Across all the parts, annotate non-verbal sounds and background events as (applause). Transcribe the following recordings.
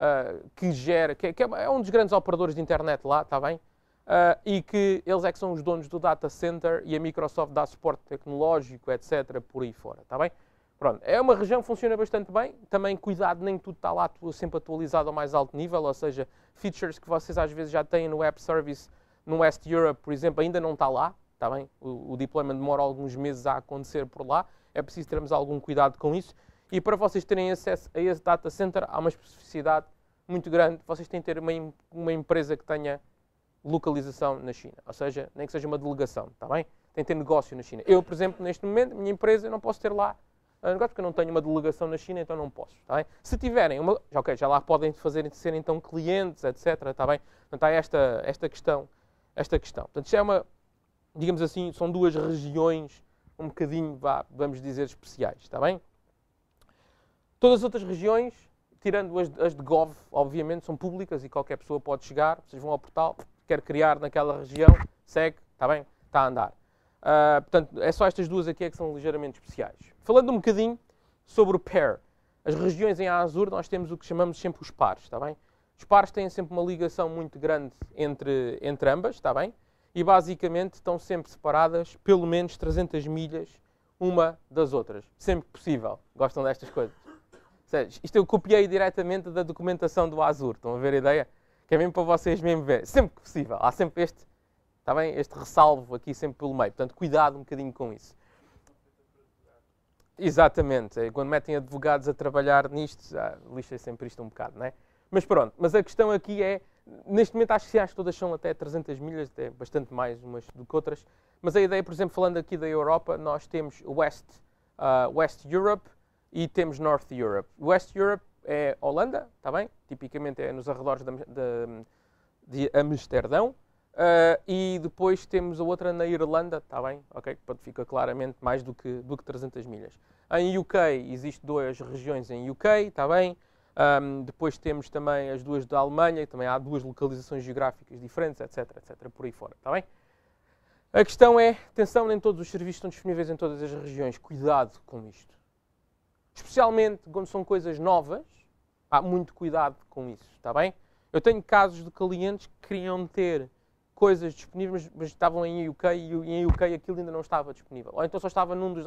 uh, que gera, que, é, que, é, é, um dos grandes operadores de internet lá, está bem? Uh, e que eles é que são os donos do data center e a Microsoft dá suporte tecnológico, etc., por aí fora, está bem? Pronto, é uma região que funciona bastante bem, também cuidado, nem tudo está lá sempre atualizado ao mais alto nível, ou seja, features que vocês às vezes já têm no web Service no West Europe, por exemplo, ainda não está lá, está bem? O, o deployment demora alguns meses a acontecer por lá, é preciso termos algum cuidado com isso. E para vocês terem acesso a esse data center, há uma especificidade muito grande. Vocês têm que ter uma, uma empresa que tenha localização na China. Ou seja, nem que seja uma delegação, está bem? Tem que ter negócio na China. Eu, por exemplo, neste momento, minha empresa, não posso ter lá ah, negócio porque eu não tenho uma delegação na China, então não posso, está bem? Se tiverem uma... Já, ok, já lá podem fazer, ser então clientes, etc, está bem? Portanto, há esta, esta questão. Esta questão. Portanto, isto é uma... Digamos assim, são duas regiões um bocadinho, vá, vamos dizer, especiais, está bem? Todas as outras regiões, tirando as, as de Gov, obviamente, são públicas e qualquer pessoa pode chegar. Vocês vão ao portal, quer criar naquela região, segue, está bem, está a andar. Uh, portanto, é só estas duas aqui é que são ligeiramente especiais. Falando um bocadinho sobre o pair. As regiões em Azure, nós temos o que chamamos sempre os pares, está bem? Os pares têm sempre uma ligação muito grande entre, entre ambas, está bem? E basicamente estão sempre separadas pelo menos 300 milhas uma das outras, sempre que possível. Gostam destas coisas? isto eu copiei diretamente da documentação do Azure, estão a ver a ideia? Que é mesmo para vocês mesmo ver, sempre que possível, há sempre este, está bem? Este ressalvo aqui sempre pelo meio, portanto cuidado um bocadinho com isso. Exatamente, é, quando metem advogados a trabalhar nisto, ah, lixa sempre isto um bocado, não é? Mas pronto, mas a questão aqui é, neste momento acho que as todas são até 300 milhas, até bastante mais umas do que outras, mas a ideia, por exemplo, falando aqui da Europa, nós temos West, uh, West Europe, e temos North Europe. West Europe é Holanda, está bem? Tipicamente é nos arredores de, de, de Amsterdão. Uh, e depois temos a outra na Irlanda, está bem? Ok, pode fica claramente mais do que, do que 300 milhas. Em UK existem duas regiões em UK, está bem? Um, ah, depois temos também as duas da Alemanha, também há duas localizações geográficas diferentes, etc, etc, por aí fora, está bem? A questão é, atenção, nem todos os serviços estão disponíveis em todas as regiões, cuidado com isto especialmente quando são coisas novas, há muito cuidado com isso, está bem? Eu tenho casos de clientes que queriam ter coisas disponíveis, mas estavam em UK e em UK aquilo ainda não estava disponível. Ou então só estava num dos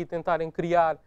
aqui tentarem criar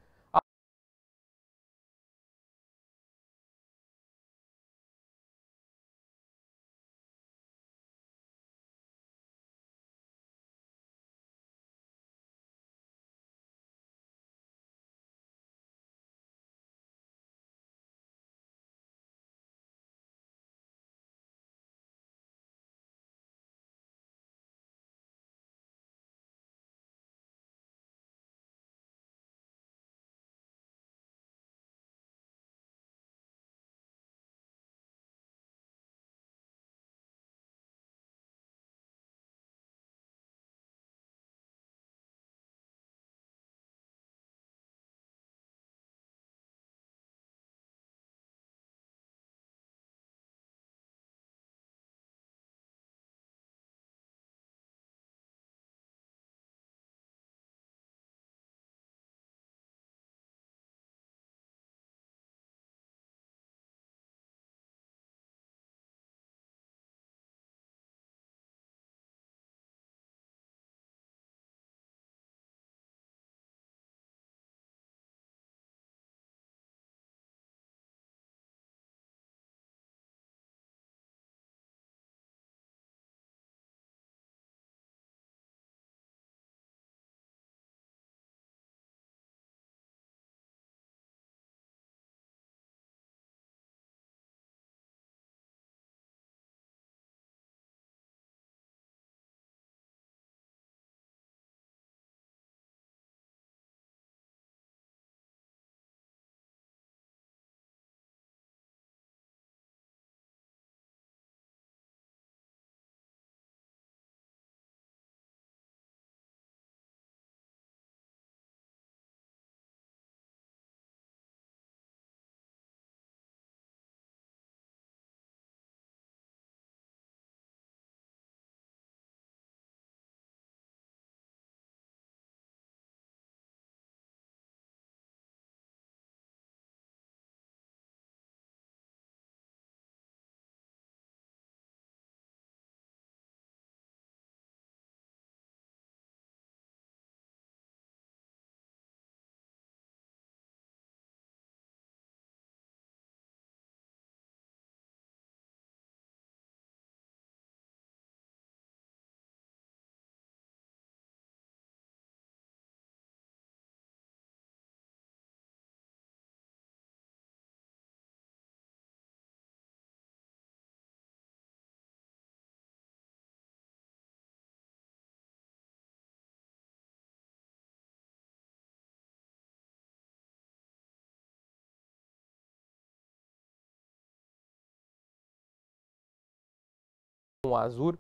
um Azure.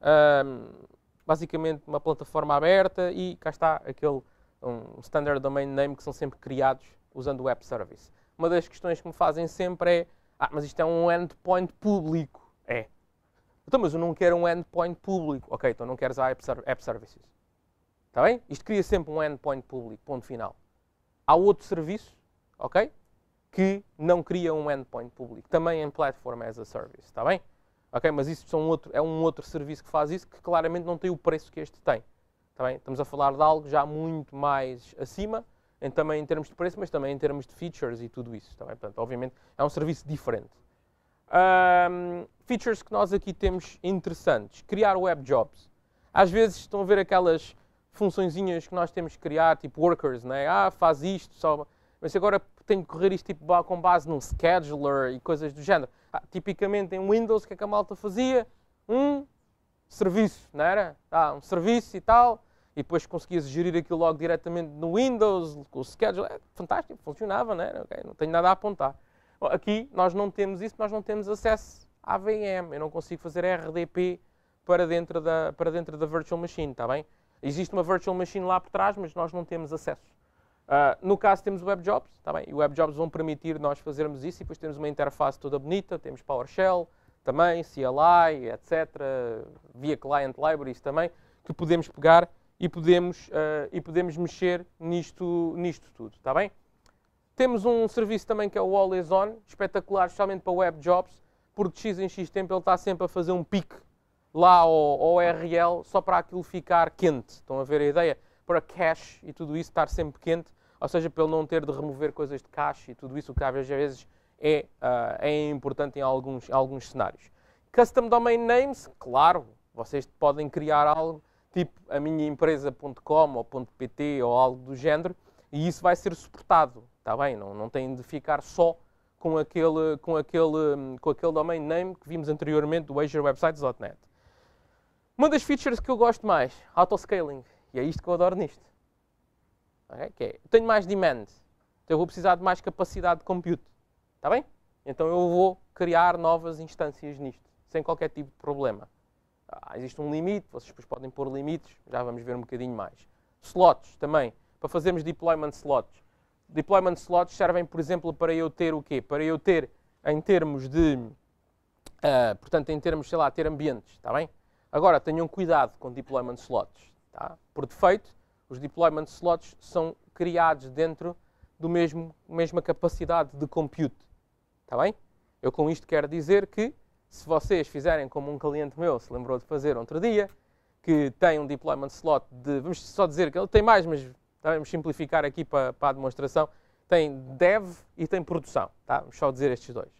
Um, basicamente uma plataforma aberta e cá está aquele um standard domain name que são sempre criados usando o web service. Uma das questões que me fazem sempre é ah, mas isto é um endpoint público. É. Então, mas eu não quero um endpoint público. Ok, então não queres a app services. Está bem? Isto cria sempre um endpoint público, ponto final. Há outro serviço, ok? Que não cria um endpoint público. Também em platform as a service, está bem? Ok, mas isso são outro, é um outro serviço que faz isso que claramente não tem o preço que este tem. Tá Estamos a falar de algo já muito mais acima, em, também em termos de preço, mas também em termos de features e tudo isso. Tá Portanto, obviamente é um serviço diferente. Um, features que nós aqui temos interessantes. Criar web jobs. Às vezes estão a ver aquelas funçõezinhas que nós temos que criar, tipo workers, né? ah, faz isto, só... mas agora tenho que correr isto tipo, com base num scheduler e coisas do género. Ah, tipicamente em Windows, o que é que a malta fazia? Um serviço, não era? Ah, um serviço e tal, e depois conseguias gerir aquilo logo diretamente no Windows, com o schedule, é fantástico, funcionava, não era? Okay, não tenho nada a apontar. Bom, aqui nós não temos isso, nós não temos acesso à VM, eu não consigo fazer RDP para dentro da, para dentro da virtual machine, está bem? Existe uma virtual machine lá por trás, mas nós não temos acesso. Uh, no caso temos o WebJobs, tá bem? e o WebJobs vão permitir nós fazermos isso e depois temos uma interface toda bonita, temos PowerShell também, CLI, etc, via Client Libraries também, que podemos pegar e podemos, uh, e podemos mexer nisto, nisto tudo, está bem? Temos um serviço também que é o Always On, espetacular, especialmente para WebJobs porque de X em X tempo ele está sempre a fazer um pique lá ao, ao URL, só para aquilo ficar quente. Estão a ver a ideia? Para cache e tudo isso estar sempre quente, ou seja, pelo não ter de remover coisas de caixa e tudo isso, o que às vezes é, uh, é importante em alguns, alguns cenários. Custom Domain Names, claro, vocês podem criar algo tipo a minha empresa.com ou .pt ou algo do género e isso vai ser suportado, está bem? Não, não tem de ficar só com aquele, com, aquele, com aquele domain name que vimos anteriormente do Azure Websites.net. Uma das features que eu gosto mais, autoscaling. E é isto que eu adoro nisto. Okay? Que é, tenho mais demand, então eu vou precisar de mais capacidade de compute. Está bem? Então eu vou criar novas instâncias nisto, sem qualquer tipo de problema. Ah, existe um limite, vocês depois podem pôr limites, já vamos ver um bocadinho mais. Slots também, para fazermos deployment slots. Deployment slots servem, por exemplo, para eu ter o quê? Para eu ter, em termos de, uh, portanto, em termos, sei lá, ter ambientes, está bem? Agora, tenham cuidado com deployment slots, tá? Por defeito, os deployment slots são criados dentro do mesmo mesma capacidade de compute. Está bem? Eu com isto quero dizer que se vocês fizerem como um cliente meu se lembrou de fazer outro dia, que tem um deployment slot de, vamos só dizer que ele tem mais, mas tá, vamos simplificar aqui para, para a demonstração, tem dev e tem produção, tá? vamos só dizer estes dois.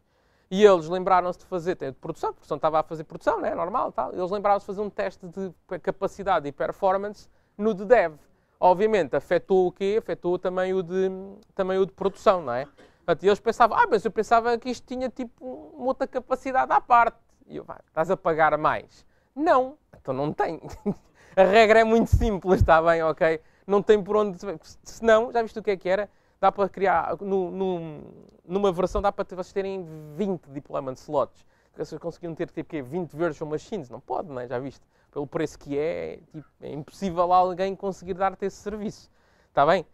E eles lembraram-se de fazer, tem de produção, porque estava a fazer produção, né? normal, tal. eles lembraram-se de fazer um teste de capacidade e performance no de dev obviamente afetou o quê? Afetou também o de, também o de produção, não é? Portanto, eles pensavam, ah, mas eu pensava que isto tinha tipo uma outra capacidade à parte. E eu, estás a pagar mais. Não, então não tem. (laughs) a regra é muito simples, está bem, ok? Não tem por onde. Se não, já viste o que é que era? Dá para criar, no, no, numa versão, dá para vocês terem 20 deployment slots. Vocês conseguiam ter tipo 20 virtual machines? Não pode, não é? Já viste? pelo preço que é, tipo, é impossível alguém conseguir dar-te esse serviço. Está bem?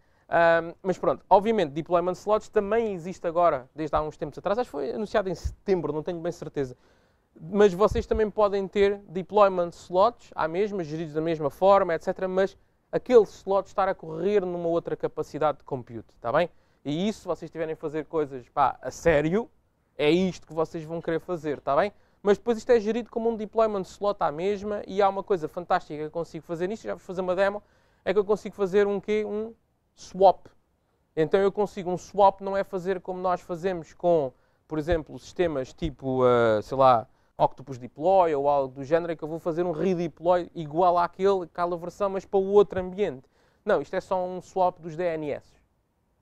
Um, mas pronto, obviamente, deployment slots também existe agora, desde há uns tempos atrás, acho que foi anunciado em setembro, não tenho bem certeza. Mas vocês também podem ter deployment slots, à mesma, geridos da mesma forma, etc. Mas aquele slot estar a correr numa outra capacidade de compute, está bem? E isso, se vocês tiverem a fazer coisas pá, a sério, é isto que vocês vão querer fazer, está bem? Mas depois isto é gerido como um deployment slot à mesma e há uma coisa fantástica que eu consigo fazer nisto, já vou fazer uma demo, é que eu consigo fazer um quê? Um swap. Então eu consigo um swap, não é fazer como nós fazemos com, por exemplo, sistemas tipo, uh, sei lá, Octopus Deploy ou algo do género, é que eu vou fazer um redeploy igual àquele, aquela versão, mas para o outro ambiente. Não, isto é só um swap dos DNS.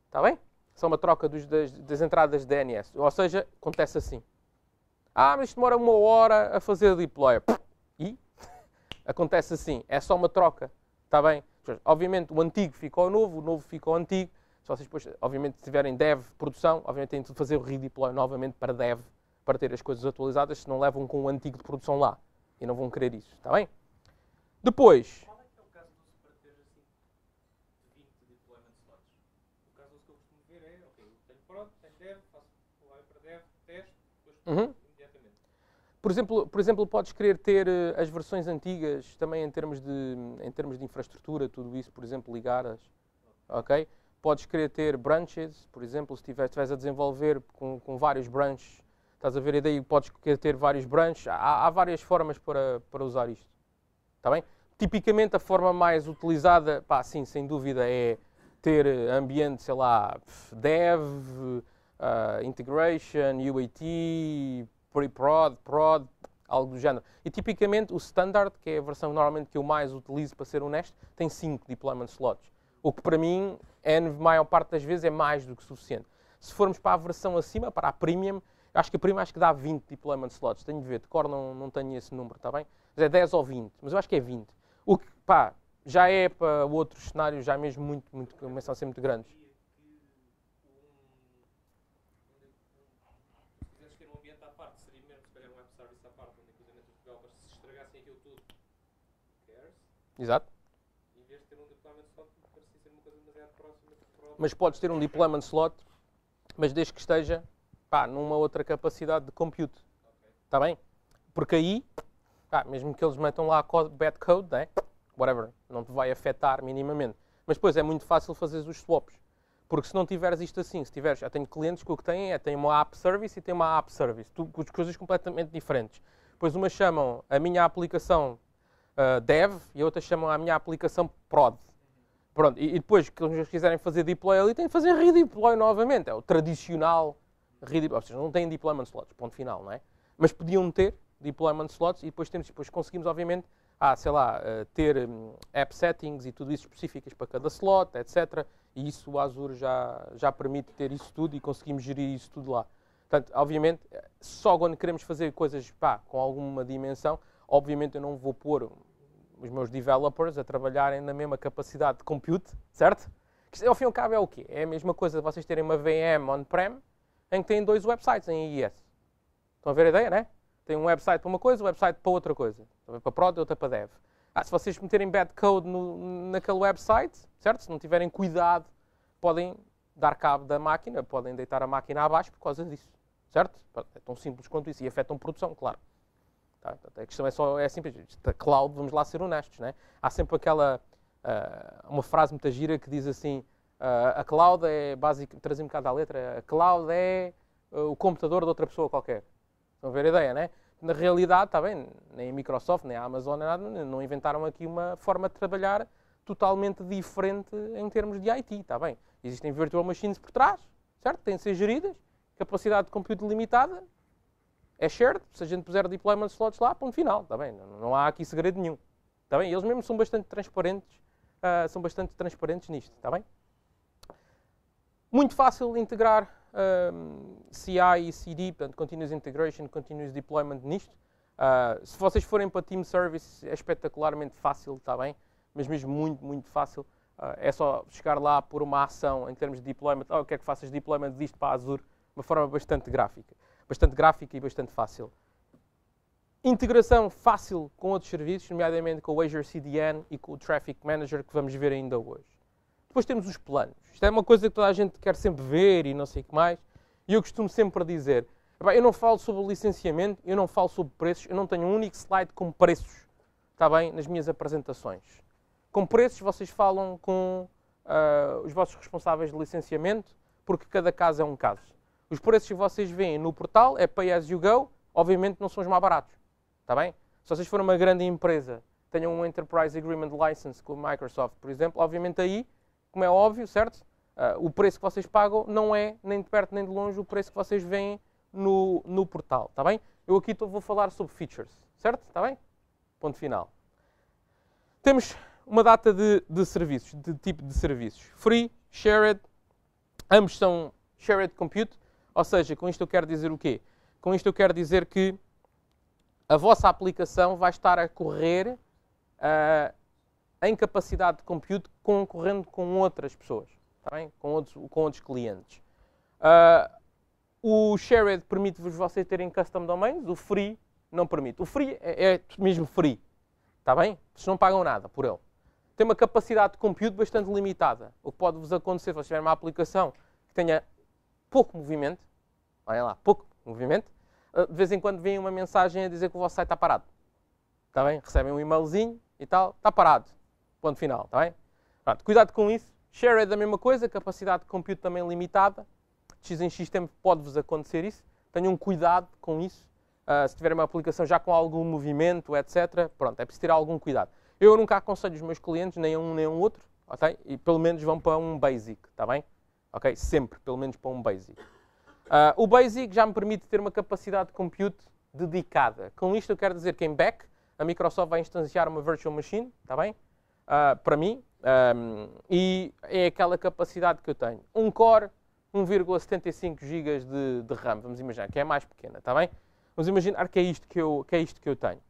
Está bem? Só uma troca dos, das, das entradas de DNS. Ou seja, acontece assim. Ah, mas isto demora uma hora a fazer deploy. E? (laughs) Acontece assim. É só uma troca. Está bem? Obviamente o antigo ficou novo, o novo ficou antigo. Se vocês depois, obviamente, tiverem dev, produção, obviamente têm de fazer o redeploy novamente para dev, para ter as coisas atualizadas, se não levam com o antigo de produção lá. E não vão querer isso, está bem? Depois... Qual é que é o caso do ter assim 20 O caso que eu costumo ver é, ok, tenho tenho dev, faço deploy para dev, depois... Uhum. Por exemplo, por exemplo, podes querer ter eh, as versões antigas também em termos de, em termos de infraestrutura, tudo isso, por exemplo, ligadas. Ok? Podes querer ter branches, por exemplo, se estiveres a desenvolver com, com vários branches, estás a ver, e podes querer ter vários branches. Há, há várias formas para, para usar isto. Está bem? Tipicamente a forma mais utilizada, pá, sim, sem dúvida, é ter eh, ambiente, sei lá, dev, uh, integration, UAT, pre-prod, prod, algo do género. E tipicamente o standard, que é a versão normalmente que eu mais utilizo para ser honesto, tem 5 deployment slots. O que para mim, é, na maior parte das vezes, é mais do que suficiente. Se formos para a versão acima, para a premium, acho que a premium acho que dá 20 deployment slots. Tenho de ver, de cor não, não tenho esse número, está bem? Mas é 10 ou 20, mas eu acho que é 20. O que, pá, já é para outros cenários, já é mesmo muito, muito, começam a ser muito grandes. Exato. Em vez de ter um deployment slot, parecia ser uma coisa demasiado próxima. Mas podes ter um deployment slot, mas desde que esteja pá, numa outra capacidade de compute. Está okay. Tá bem? Porque aí, pá, mesmo que eles metam lá bad code, né? whatever, não te vai afetar minimamente. Mas depois é muito fácil fazer os swaps. Porque se não tiveres isto assim, se tiveres, eu tenho clientes que o que têm é tem uma app service e tem uma app service, tu, coisas completamente diferentes. Pois uma chamam a minha aplicação eh, dev e outras chamam a minha aplicação prod. Pronto, e, e depois que eles quiserem fazer deploy ali, têm que fazer redeploy novamente. É o tradicional redeploy. Ou seja, não têm deployment slots, ponto final, não é? Mas podiam ter deployment slots e depois, temos, depois conseguimos, obviamente, ah, sei lá, eh, ter hum, app settings e tudo isso específicas para cada slot, etc. E isso o Azure já, já permite ter isso tudo e conseguimos gerir isso tudo lá. Portanto, obviamente, eh, só quando queremos fazer coisas pá, com alguma dimensão, obviamente eu não vou pôr os meus developers a trabalharem na mesma capacidade de compute, certo? Que ao fim e ao cabo é o quê? É a mesma coisa de vocês terem uma VM on-prem em que têm dois websites em IIS. Estão a ver a ideia, né? Tem um website para uma coisa, um website para outra coisa. Para prod e outra para dev. Ah, se vocês meterem bad code no, naquele website, certo? Se não tiverem cuidado, podem dar cabo da máquina, podem deitar a máquina abaixo por causa disso. Certo? É tão simples quanto isso. E afetam produção, claro. Tá? A questão é só é simples. Cloud, vamos lá ser honestos. Né? Há sempre aquela uh, uma frase muito gira que diz assim: uh, a cloud é, basic, trazendo um bocado à letra, a cloud é uh, o computador de outra pessoa qualquer. Estão a ver a ideia, né? Na realidade, está bem, nem a Microsoft, nem a Amazon, nem nada, não inventaram aqui uma forma de trabalhar totalmente diferente em termos de IT, está bem? Existem virtual machines por trás, certo? Têm de ser geridas, capacidade de compute limitada, é shared, se a gente puser deployment slots lá, ponto final, está bem? Não, não há aqui segredo nenhum. está bem? Eles mesmo são bastante transparentes, uh, são bastante transparentes nisto, está bem? Muito fácil integrar ah, CI e CD, portanto, Continuous Integration, Continuous Deployment nisto. Uh, se vocês forem para Team Service, é espetacularmente fácil, está bem? Mas mesmo muito, muito fácil. Uh, é só chegar lá por uma ação em termos de deployment. Oh, eu quero que faças deployment disto para Azure, de uma forma bastante gráfica bastante gráfica e bastante fácil. Integração fácil com outros serviços, nomeadamente com o Azure CDN e com o Traffic Manager, que vamos ver ainda hoje. Depois temos os planos. Isto é uma coisa que toda a gente quer sempre ver e não sei o que mais. E eu costumo sempre dizer, eu não falo sobre licenciamento, eu não falo sobre preços, eu não tenho um único slide com preços, está bem, nas minhas apresentações. Com preços vocês falam com uh, os vossos responsáveis de licenciamento, porque cada caso é um caso. Os preços que vocês veem no portal é pay as you go, obviamente não são os mais baratos. Está bem? Se vocês forem uma grande empresa, tenham um Enterprise Agreement License com a Microsoft, por exemplo, obviamente aí, como é óbvio, certo? Uh, o preço que vocês pagam não é nem de perto nem de longe o preço que vocês veem no, no portal, está bem? Eu aqui vou falar sobre features, certo? Está bem? Ponto final. Temos uma data de, de serviços, de tipo de serviços. Free, shared, ambos são shared compute, ou seja, com isto eu quero dizer o quê? Com isto eu quero dizer que a vossa aplicação vai estar a correr uh, em capacidade de compute concorrendo com outras pessoas, tá com, outros, com outros clientes. Uh, o Shared permite-vos vocês terem custom domains, o free não permite. O free é, é mesmo free, está bem? Vocês não pagam nada por ele. Tem uma capacidade de compute bastante limitada. O que pode-vos acontecer se vocês tiverem uma aplicação que tenha pouco movimento, olha lá, pouco movimento, ah, de vez em quando vem uma mensagem a dizer que o vosso site está parado. Está bem? Recebem um e-mailzinho e tal, está parado. Ponto final, está bem? Pronto, cuidado com isso. Share é da mesma coisa, capacidade de compute também limitada. De X em X tempo pode-vos acontecer isso. Tenham cuidado com isso. Uh, se tiverem uma aplicação já com algum movimento, etc., pronto, é preciso ter algum cuidado. Eu nunca aconselho os meus clientes, nem a um nem a um outro, ok? e pelo menos vão para um basic, está bem? Ok? Sempre, pelo menos para um Basic. Uh, o Basic já me permite ter uma capacidade de compute dedicada. Com isto eu quero dizer que em back a Microsoft vai instanciar uma virtual machine, está bem? Uh, para mim. Um, e é aquela capacidade que eu tenho. Um core, 1,75 GB de, de, RAM, vamos imaginar, que é mais pequena, está bem? Vamos imaginar que é, isto que, eu, que é isto que eu tenho.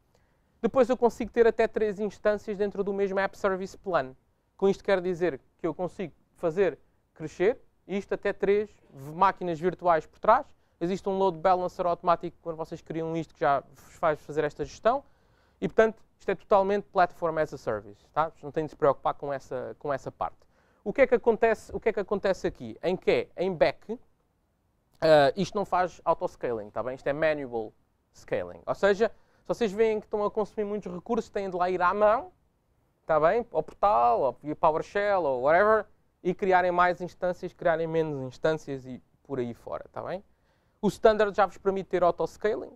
Depois eu consigo ter até três instâncias dentro do mesmo App Service Plan. Com isto quero dizer que eu consigo fazer crescer isto até três máquinas virtuais por trás. Existe um load balancer automático quando vocês criam isto que já vos faz fazer esta gestão. E, portanto, isto é totalmente platform as a service. Tá? Não têm de se preocupar com essa, com essa parte. O que, é que acontece, o que é que acontece aqui? Em que? Em back, uh, isto não faz autoscaling, tá bem? Isto é manual scaling. Ou seja, se vocês veem que estão a consumir muitos recursos, têm de lá ir à mão, tá bem? Ao portal, ou via PowerShell, ou whatever, e criarem mais instâncias, criarem menos instâncias e por aí fora, está bem? O standard já vos permite ter autoscaling,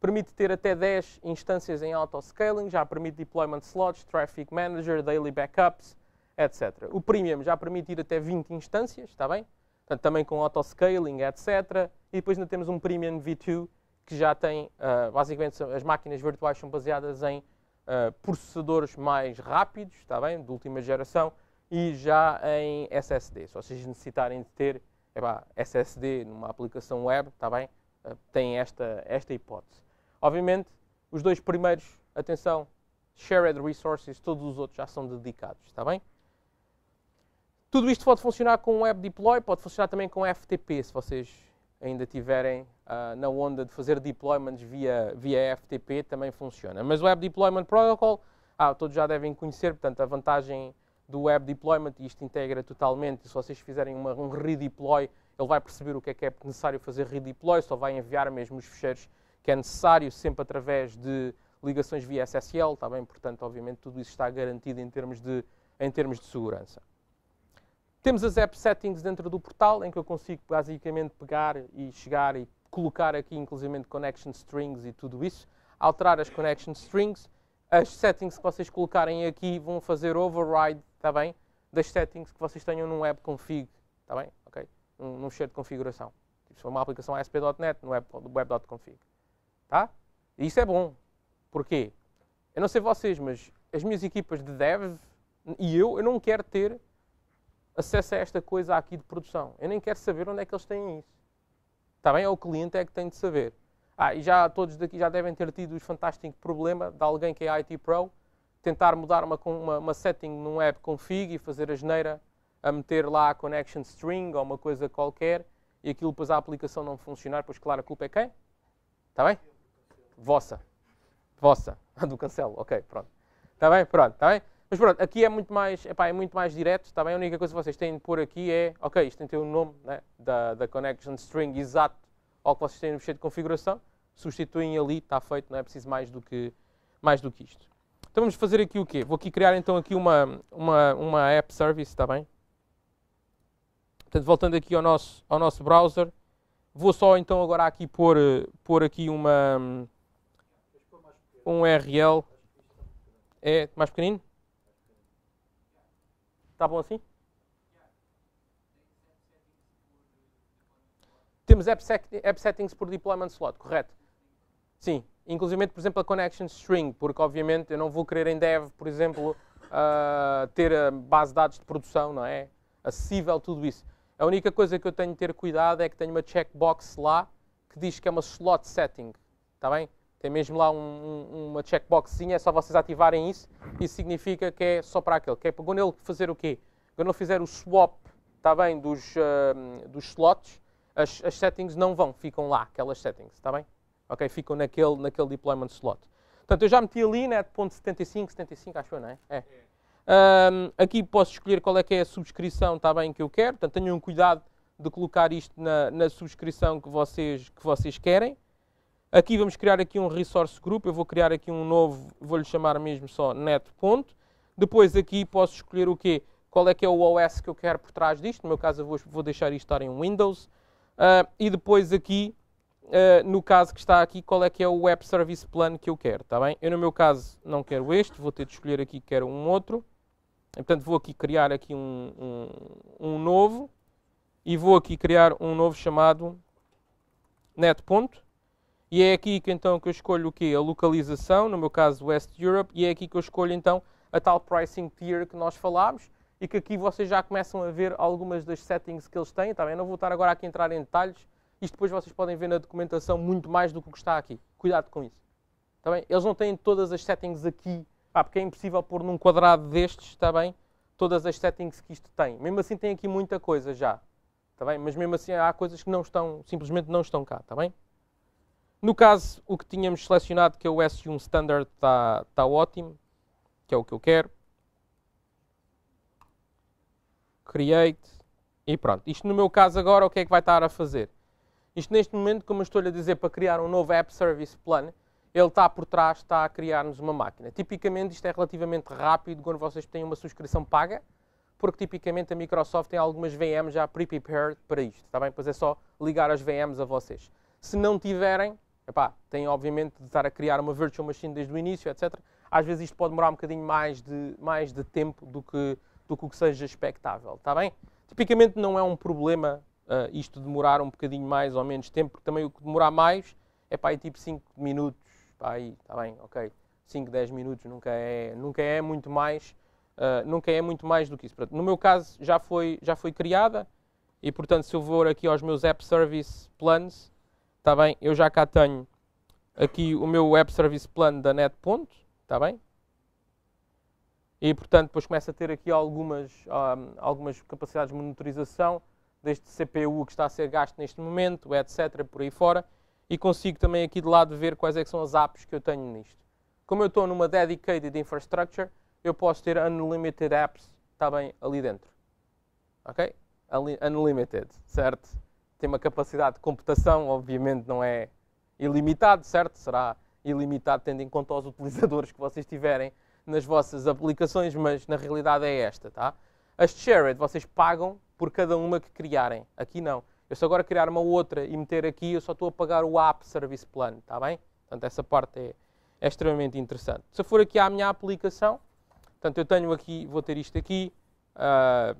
permite ter até 10 instâncias em autoscaling, já permite deployment slots, traffic manager, daily backups, etc. O premium já permite ir até 20 instâncias, está bem? Portanto, também com autoscaling, etc. E depois ainda temos um premium V2 que já tem, uh, basicamente, as máquinas virtuais são baseadas em uh, processadores mais rápidos, está bem? De última geração, e já em SSD. Se vocês necessitarem de ter epá, SSD numa aplicação web, tá bem? Eh, tem esta, esta hipótese. Obviamente, os dois primeiros, atenção, shared resources, todos os outros já são dedicados, está bem? Tudo isto pode funcionar com Web Deploy, pode funcionar também com FTP, se vocês ainda tiverem uh, na onda de fazer deployments via, via FTP, também funciona. Mas o Web Deployment Protocol, ah, todos já devem conhecer, portanto, a vantagem do Web Deployment, e isto integra totalmente, se vocês fizerem uma, um redeploy, ele vai perceber o que é que é necessário fazer redeploy, só vai enviar mesmo os fecheiros que é necessário, sempre através de ligações via SSL, está bem? Portanto, obviamente, tudo isso está garantido em termos de, em termos de segurança. Temos as App Settings dentro do portal, em que eu consigo basicamente pegar e chegar e colocar aqui, inclusive, connection strings e tudo isso, alterar as connection strings, as settings que vocês colocarem aqui vão fazer override, está bem? Das settings que vocês tenham num web config, está bem? Ok? Num, num de configuração. Tipo, se for uma aplicação ASP.NET, no web.config. Web tá? E isso é bom. Porquê? Eu não sei vocês, mas as minhas equipas de dev e eu, eu não quero ter acesso a esta coisa aqui de produção. Eu nem quero saber onde é que eles têm isso. Está bem? É o cliente é que tem de saber. Ah, e já todos daqui já devem ter tido o fantástico problema de alguém que é IT Pro tentar mudar uma, uma, uma setting num app config e fazer a geneira a meter lá a connection string ou uma coisa qualquer e aquilo depois a aplicação não funcionar, pois claro, a culpa é quem? Está bem? Vossa. Vossa. Ah, (laughs) do cancelo. Ok, pronto. Está bem? Pronto, está bem? Mas pronto, aqui é muito mais, epá, é muito mais direto, está bem? A única coisa que vocês têm de pôr aqui é, ok, isto tem que ter o nome né, da, da connection string exato ou que vocês têm no fecheiro de configuração, substituem ali, está feito, não é preciso mais do que, mais do que isto. Então vamos fazer aqui o quê? Vou aqui criar então aqui uma, uma, uma app service, está bem? Portanto, voltando aqui ao nosso, ao nosso browser, vou só então agora aqui pôr, pôr aqui uma, um URL. É mais pequenino? Está bom assim? temos app, settings por deployment slot, correto? Sim, inclusive, por exemplo, a connection string, porque obviamente eu não vou querer em dev, por exemplo, uh, ter a base de dados de produção, não é? Acessível, tudo isso. A única coisa que eu tenho de ter cuidado é que tenho uma checkbox lá que diz que é uma slot setting, está bem? Tem mesmo lá um, um, uma checkboxinha, é só vocês ativarem isso, isso significa que é só para aquele, que é para quando ele fazer o quê? Quando ele fizer o swap, está bem, dos, uh, dos slots, as, as settings não vão, ficam lá, aquelas settings, está bem? Ok, ficam naquele, naquele deployment slot. Portanto, eu já meti ali, net.75, né, 75, acho eu, não é? É. Um, aqui posso escolher qual é que é a subscrição, está bem, que eu quero. Portanto, tenham cuidado de colocar isto na, na subscrição que vocês, que vocês querem. Aqui vamos criar aqui um resource group. Eu vou criar aqui um novo, vou-lhe chamar mesmo só net. Ponto. Depois aqui posso escolher o quê? Qual é que é o OS que eu quero por trás disto. No meu caso, eu vou, vou deixar isto estar em Windows. Uh, e depois aqui, uh, no caso que está aqui, qual é que é o Web Service Plan que eu quero, está bem? Eu no meu caso não quero este, vou ter de escolher aqui que quero um outro. Portanto, vou aqui criar aqui um, um, um novo e vou aqui criar um novo chamado net. Ponto. E é aqui que então que eu escolho o quê? A localização, no meu caso West Europe, e é aqui que eu escolho então a tal pricing tier que nós falámos e que aqui vocês já começam a ver algumas das settings que eles têm. Também tá não vou estar agora aqui a entrar em detalhes. Isto depois vocês podem ver na documentação muito mais do que o que está aqui. Cuidado com isso. está bem? Eles não têm todas as settings aqui, ah, porque é impossível pôr num quadrado destes, está bem? Todas as settings que isto tem. Mesmo assim tem aqui muita coisa já. Está bem? Mas mesmo assim há coisas que não estão, simplesmente não estão cá, está bem? No caso, o que tínhamos selecionado, que é o S1 Standard, está, está ótimo, que é o que eu quero create e pronto. Isto no meu caso agora o que é que vai estar a fazer? Isto neste momento, como eu estou-lhe a dizer, para criar um novo App Service Plan, ele está por trás, está a criar-nos uma máquina. Tipicamente isto é relativamente rápido quando vocês têm uma subscrição paga, porque tipicamente a Microsoft tem algumas VMs já pre-prepared para isto, está bem? Pois é só ligar as VMs a vocês. Se não tiverem, epá, têm obviamente de estar a criar uma virtual machine desde o início, etc. Às vezes isto pode demorar um bocadinho mais de, mais de tempo do que do que o que seja expectável, está bem? Tipicamente não é um problema uh, isto demorar um bocadinho mais ou menos tempo, porque também o que demorar mais é para aí tipo 5 minutos, para aí, está bem, ok, 5, 10 minutos nunca é, nunca é muito mais, uh, nunca é muito mais do que isso. no meu caso já foi, já foi criada e portanto se eu for aqui aos meus App Service Plans, está bem, eu já cá tenho aqui o meu App Service Plan da NetPonto, está bem? E, portanto, depois começa a ter aqui algumas, um, ah, algumas capacidades de monitorização deste CPU que está a ser gasto neste momento, etc., por aí fora. E consigo também aqui de lado ver quais é são as apps que eu tenho nisto. Como eu estou numa dedicated infrastructure, eu posso ter unlimited apps também tá ali dentro. Ok? Unlimited, certo? Tem uma capacidade de computação, obviamente não é ilimitado, certo? Será ilimitado tendo em conta os utilizadores que vocês tiverem nas vossas aplicações, mas na realidade é esta, tá? As shared vocês pagam por cada uma que criarem. Aqui não. Eu se agora criar uma outra e meter aqui, eu só estou a pagar o App Service Plan, está bem? Portanto, essa parte é, é, extremamente interessante. Se eu for aqui à minha aplicação, portanto, eu tenho aqui, vou ter isto aqui, uh,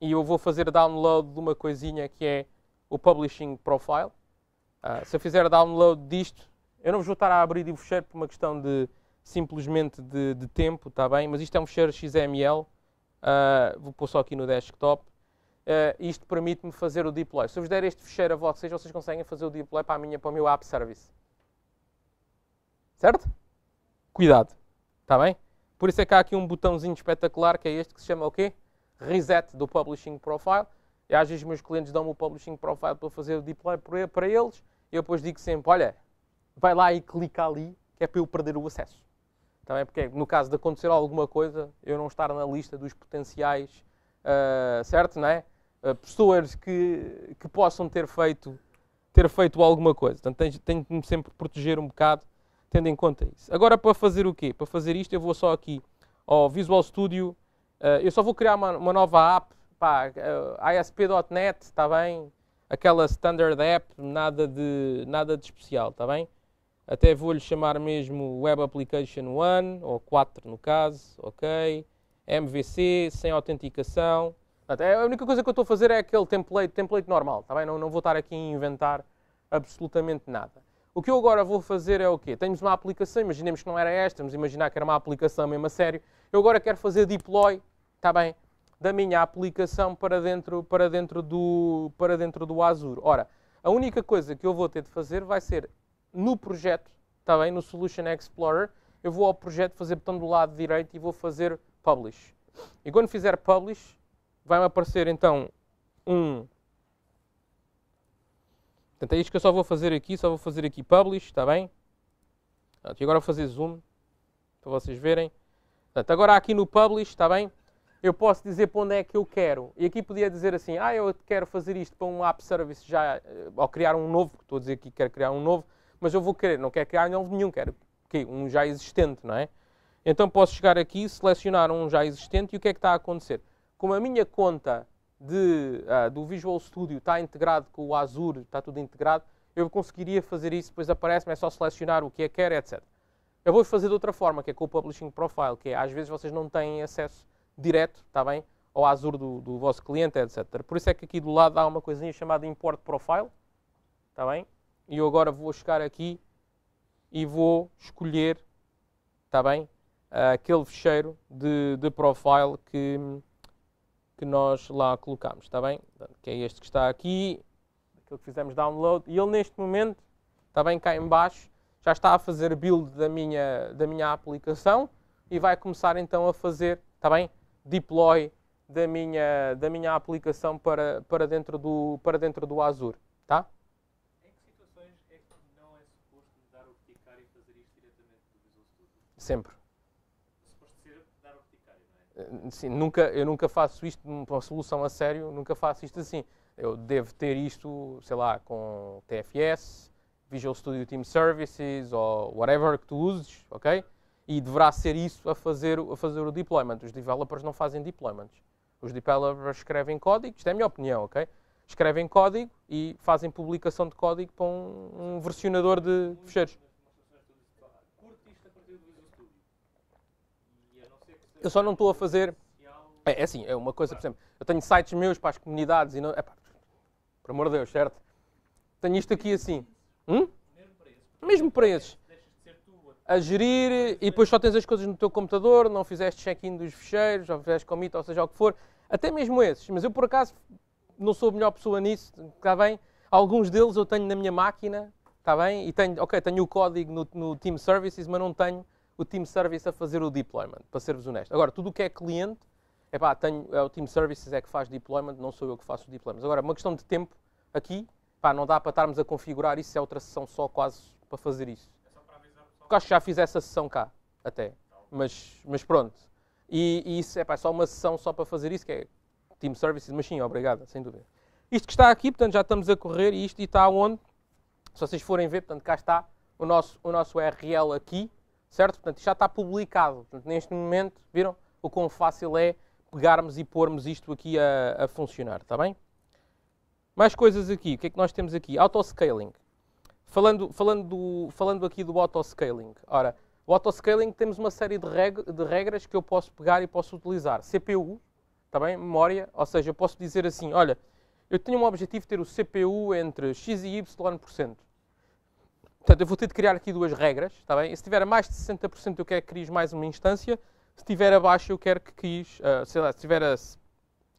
e eu vou fazer download de uma coisinha que é o Publishing Profile. Uh, se eu fizer download disto, eu não vos vou estar a abrir e fechar por uma questão de simplesmente de, de tempo, está bem? Mas isto é um fecheiro XML, uh, ah, vou pôr só aqui no desktop. Uh, isto permite-me fazer o deploy. Se eu vos der este fecheiro a vocês, vocês conseguem fazer o deploy para, a minha, para o meu app service. Certo? Cuidado, está bem? Por isso é que há aqui um botãozinho espetacular, que é este, que se chama o quê? Reset do Publishing Profile. E às vezes meus clientes dão-me o Publishing Profile para fazer o deploy para eles. E eu depois digo sempre, olha, vai lá e clica ali, que é para eu perder o acesso. Também porque, no caso de acontecer alguma coisa, eu não estar na lista dos potenciais, uh, certo, não é? Uh, pessoas que, que possam ter feito, ter feito alguma coisa. Portanto, tenho, tenho que sempre proteger um bocado, tendo em conta isso. Agora, para fazer o quê? Para fazer isto, eu vou só aqui ao Visual Studio. Uh, eu só vou criar uma, uma nova app, pá, ASP.NET, está bem? Aquela standard app, nada de, nada de especial, está bem? até vou-lhe chamar mesmo Web Application 1 ou 4 no caso, ok? MVC, sem autenticação. É, a única coisa que eu estou a fazer é aquele template, template normal, tá bem? Não, não vou estar aqui a inventar absolutamente nada. O que eu agora vou fazer é o quê? Temos uma aplicação, imaginemos que não era esta, vamos imaginar que era uma aplicação mesmo a sério. Eu agora quero fazer deploy, está bem, da minha aplicação para dentro, para, dentro do, para dentro do Azure. Ora, a única coisa que eu vou ter de fazer vai ser no projeto, está bem? No Solution Explorer, eu vou ao projeto fazer botão do lado direito e vou fazer Publish. E quando fizer Publish, vai-me aparecer então um... Portanto, é isto que eu só vou fazer aqui, só vou fazer aqui Publish, está bem? E agora vou fazer Zoom, para vocês verem. Portanto, agora aqui no Publish, está bem? Eu posso dizer para onde é que eu quero. E aqui podia dizer assim, ah, eu quero fazer isto para um App Service já, eh, ou criar um novo, estou a dizer que quero criar um novo, mas eu vou querer, não quero criar novo nenhum, quero okay, um já existente, não é? Então posso chegar aqui, selecionar um já existente e o que é que está a acontecer? Como a minha conta de, uh, do Visual Studio está integrado com o Azure, está tudo integrado, eu conseguiria fazer isso, depois aparece-me, é só selecionar o que é que quer, etc. Eu vou fazer de outra forma, que é com o Publishing Profile, que é às vezes vocês não têm acesso direto, está bem? Ao Azure do, do vosso cliente, etc. Por isso é que aqui do lado há uma coisinha chamada Import Profile, está bem? e eu agora vou chegar aqui e vou escolher, está bem, ah, aquele fecheiro de, de profile que, que nós lá colocamos, está bem? Que é este que está aqui, aquele que fizemos download, e ele neste momento, está bem cá em baixo, já está a fazer build da minha, da minha aplicação e vai começar então a fazer, está bem, deploy da minha, da minha aplicação para, para, dentro do, para dentro do Azure, tá? sempre. É? Eh, sim, nunca, eu nunca faço isto uma solução a sério, nunca faço isto assim. Eu devo ter isto, sei lá, com TFS, Visual Studio Team Services ou whatever que tu uses, ok? E deverá ser isso a fazer, a fazer o deployment. Os developers não fazem deployments. Os developers escrevem código, isto é a minha opinião, ok? Escrevem código e fazem publicação de código para um, um versionador de fecheiros. Eu só não estou a fazer. É, é, assim, é uma coisa, por exemplo, eu tenho sites meus para as comunidades e não. É, pá, por amor de Deus, certo? Tenho isto aqui assim. Hum? Mesmo preços A gerir e depois só tens as coisas no teu computador, não fizeste check-in dos ficheiros, ou fizeste commit, ou seja, o que for. Até mesmo esses. Mas eu, por acaso, não sou a melhor pessoa nisso, está bem? Alguns deles eu tenho na minha máquina, está bem? E tenho, ok, tenho o código no, no Team Services, mas não tenho o team service a fazer o deployment, para ser-vos honesto. Agora, tudo o que é cliente, epá, tenho, é o team services é que faz deployment, não sou eu que faço o deployment. Agora, uma questão de tempo aqui, pá, não dá para estarmos a configurar isso, é outra sessão só quase para fazer isso. É só para avisar Porque acho que já fiz essa sessão cá, até. Mas, mas pronto. E, e isso epá, é só uma sessão só para fazer isso, que é team services, mas sim, obrigada, sem dúvida. Isto que está aqui, portanto, já estamos a correr e isto e está onde? Se vocês forem ver, portanto, cá está o nosso, o nosso URL aqui certo? Portanto, já está publicado. Portanto, neste momento, viram o quão fácil é pegarmos e pormos isto aqui a, a funcionar, está bem? Mais coisas aqui, o que é que nós temos aqui? Autoscaling. Falando, falando, do, falando aqui do autoscaling, ora, o autoscaling temos uma série de, reg de regras que eu posso pegar e posso utilizar. CPU, está bem? Memória, ou seja, eu posso dizer assim, olha, eu tenho um objetivo de ter o CPU entre x e y%. Portanto, eu vou ter de criar aqui duas regras, está bem? Se tiver a mais de 60% eu quero que crie mais uma instância, se tiver abaixo eu quero que cries, uh, sei lá, se tiver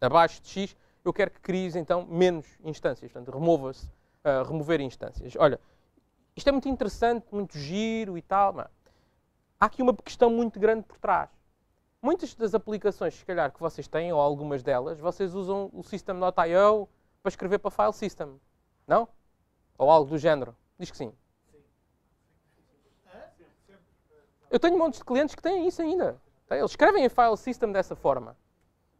abaixo de x, eu quero que cries então menos instâncias, portanto, remova-se, uh, remover instâncias. Olha, isto é muito interessante, muito giro e tal, mas há aqui uma questão muito grande por trás. Muitas das aplicações, se calhar, que vocês têm, ou algumas delas, vocês usam o System.io para escrever para File System, não? Ou algo do género. Diz que sim. Eu tenho montes de clientes que têm isso ainda. Tá? Eles escrevem em file system dessa forma.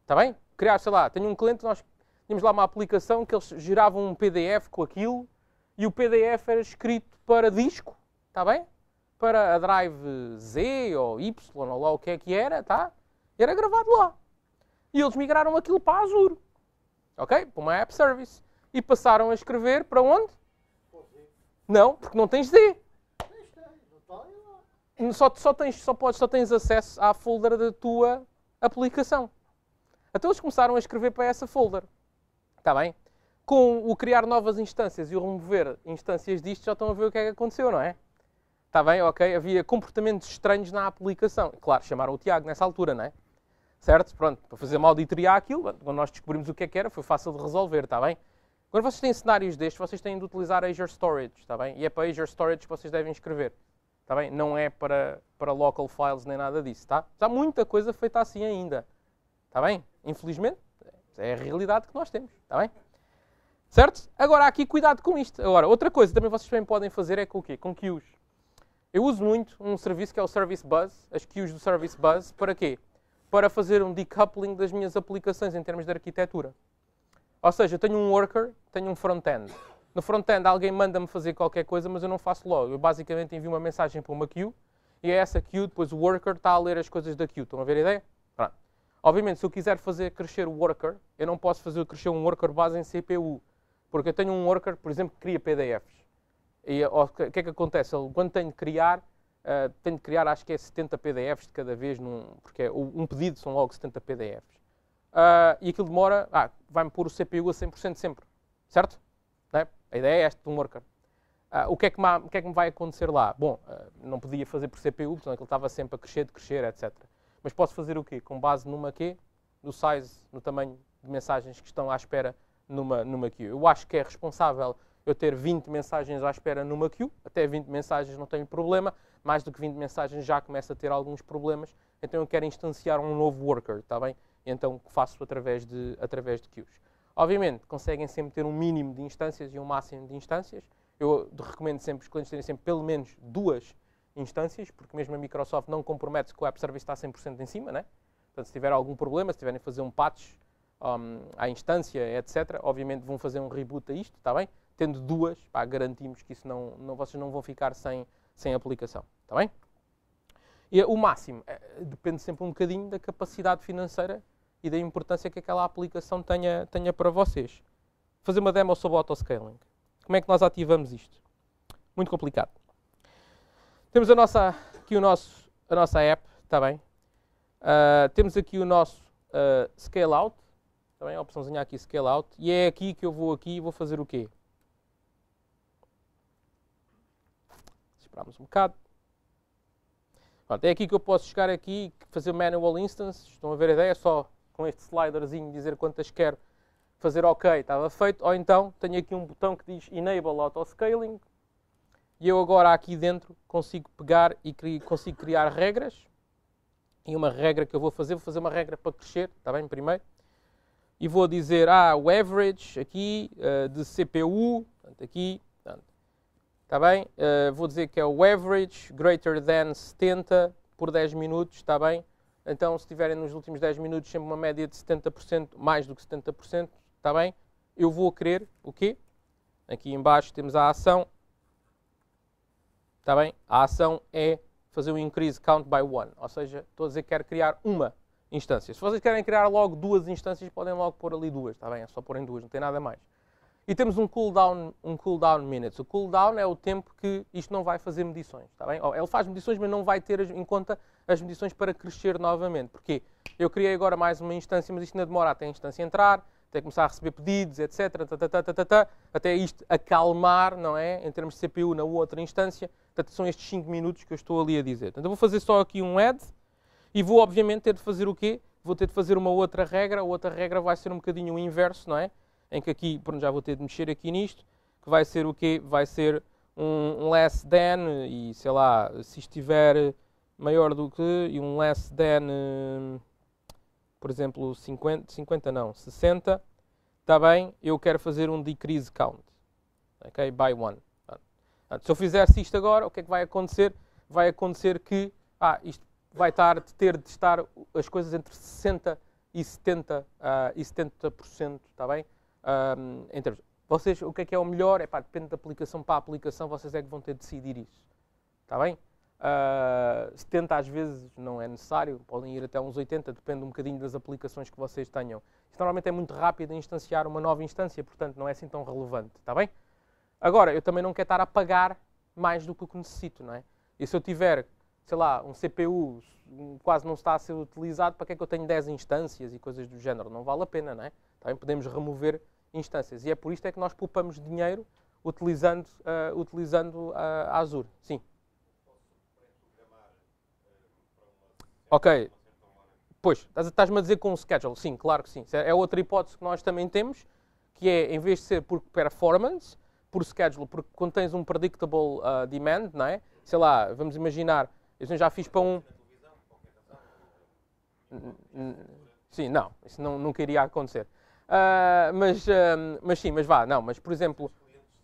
Está bem? Criar, sei lá, tenho um cliente, nós tínhamos lá uma aplicação que eles geravam um PDF com aquilo e o PDF era escrito para disco, está bem? Para a drive Z ou Y ou lá o que é que era, tá? Era gravado lá. E eles migraram aquilo para a Azure, ok? Para uma app service. E passaram a escrever para onde? Não, porque não tens Z só, só, tens, só, podes, só tens acesso à folder da tua aplicação. Então eles começaram a escrever para essa folder. Está bem? Com o criar novas instâncias e o remover instâncias disto, já estão a ver o que é que aconteceu, não é? Está bem, ok? Havia comportamentos estranhos na aplicação. Claro, chamaram o Tiago nessa altura, não é? Certo? Pronto, para fazer uma auditoria àquilo, quando nós descobrimos o que é que era, foi fácil de resolver, está bem? Quando vocês têm cenários destes, vocês têm de utilizar Azure Storage, está bem? E é para Azure Storage que vocês devem escrever tá bem? Não é para, para local files nem nada disso, tá? há muita coisa feita assim ainda. tá bem? Infelizmente, é a realidade que nós temos, tá bem? Certo? Agora, aqui cuidado com isto. Agora, outra coisa também vocês também podem fazer é com o quê? Com queues. Eu uso muito um serviço que é o Service buzz as queues do Service buzz para quê? Para fazer um decoupling das minhas aplicações em termos de arquitetura. Ou seja, eu tenho um worker, tenho um front-end. No front-end alguém manda-me fazer qualquer coisa, mas eu não faço logo. Eu basicamente envio uma mensagem para uma queue e é essa queue, depois o worker está a ler as coisas da queue. Estão a ver a ideia? Pronto. Obviamente, se eu quiser fazer crescer o worker, eu não posso fazer crescer um worker base em CPU, porque eu tenho um worker, por exemplo, que cria PDFs. E o que é que acontece? Quando tenho de criar, uh, eh, tenho de criar acho que é 70 PDFs de cada vez, num, porque é, um pedido são logo 70 PDFs. Uh, e aquilo demora, ah, vai-me pôr o CPU a 100% sempre, certo? A ideia é este Tumorker. Uh, ah, o, que é que o, que é que me vai acontecer lá? Bom, ah, não podia fazer por CPU, portanto ele estava sempre a crescer, de crescer, etc. Mas posso fazer o quê? Com base numa quê? No size, no tamanho de mensagens que estão à espera numa, numa queue. Eu acho que é responsável eu ter 20 mensagens à espera numa queue, até 20 mensagens não tenho problema, mais do que 20 mensagens já começa a ter alguns problemas, então eu quero instanciar um novo worker, está bem? Então faço através de, através de queues. Obviamente, conseguem sempre ter um mínimo de instâncias e um máximo de instâncias. Eu recomendo sempre os clientes terem sempre pelo menos duas instâncias, porque mesmo a Microsoft não compromete-se que o App Service está 100% em cima, né? Portanto, se tiver algum problema, se tiverem a fazer um patch um, à instância, etc., obviamente vão fazer um reboot a isto, está bem? Tendo duas, pá, garantimos que isso não, não, vocês não vão ficar sem, sem aplicação, está bem? E o máximo é, depende sempre um bocadinho da capacidade financeira e da importância que aquela aplicação tenha, tenha para vocês. Fazer uma demo sobre autoscaling. Como é que nós ativamos isto? Muito complicado. Temos a nossa, aqui o nosso, a nossa app, está bem? Uh, temos aqui o nosso uh, scale out, está bem? A opçãozinha aqui scale out. E é aqui que eu vou aqui e vou fazer o quê? Esperamos um bocado. Pronto, é aqui que eu posso chegar aqui fazer manual instance. Estão a ver a ideia? É só com este sliderzinho, dizer quantas quero, fazer OK, estava feito. Ou então tenho aqui um botão que diz Enable auto scaling e eu agora aqui dentro consigo pegar e cri consigo criar regras. E uma regra que eu vou fazer, vou fazer uma regra para crescer, está bem? Primeiro. E vou dizer, ah, o average aqui uh, de CPU, portanto, aqui, portanto, está bem? Uh, vou dizer que é o average greater than 70 por 10 minutos, está bem? Então, se tiverem nos últimos 10 minutos sempre uma média de 70%, mais do que 70%, está bem? Eu vou querer o quê? Aqui embaixo temos a ação. Está bem? A ação é fazer um increase count by one. Ou seja, estou a dizer que quero criar uma instância. Se vocês querem criar logo duas instâncias, podem logo pôr ali duas. Está bem? É só porem duas, não tem nada mais. E temos um cooldown, um cooldown minutes. O cooldown é o tempo que isto não vai fazer medições, está bem? Ele faz medições, mas não vai ter em conta as medições para crescer novamente. Porquê? Eu criei agora mais uma instância, mas isto não demora até a instância entrar, até começar a receber pedidos, etc. até isto acalmar, não é? Em termos de CPU na outra instância. Portanto, são estes 5 minutos que eu estou ali a dizer. Portanto, eu vou fazer só aqui um add e vou, obviamente, ter de fazer o quê? Vou ter de fazer uma outra regra. A outra regra vai ser um bocadinho o inverso, não é? Em que aqui, pronto, já vou ter de mexer aqui nisto, que vai ser o quê? Vai ser um, less than e, sei lá, se estiver maior do que e um less than, hum, por exemplo, 50, 50 não, 60, está bem, eu quero fazer um decrease count, ok, by one. Se eu fizesse isto agora, o que é que vai acontecer? Vai acontecer que, ah, isto vai estar, ter de estar as coisas entre 60 e 70%, uh, ah, e 70%, está bem? Um, em termos, vocês, o que é que é o melhor? É pá, depende da aplicação para a aplicação, vocês é que vão ter de decidir isso, está bem? Uh, ah, 70 às vezes não é necessário, podem ir até uns 80, depende um bocadinho das aplicações que vocês tenham. Isto normalmente é muito rápido de instanciar uma nova instância, portanto não é assim tão relevante, está bem? Agora, eu também não quero estar a pagar mais do que o que necessito, não é? E se eu tiver, sei lá, um CPU quase não está a ser utilizado, para que é que eu tenho 10 instâncias e coisas do género? Não vale a pena, não é? Também tá podemos remover instâncias. E é por isto é que nós poupamos dinheiro utilizando, uh, utilizando uh, ah, a Azure. Sim. Ok. Pois, estás-me a dizer com um schedule. Sim, claro que sim. É, é outra hipótese que nós também temos, que é, em vez de ser por performance, por schedule, porque quando tens um predictable uh, demand, não é? Sei lá, vamos imaginar, eu já fiz para um... Sim, não, isso não, nunca iria acontecer. Uh, mas, uh, mas sim, mas vá, não, mas por exemplo,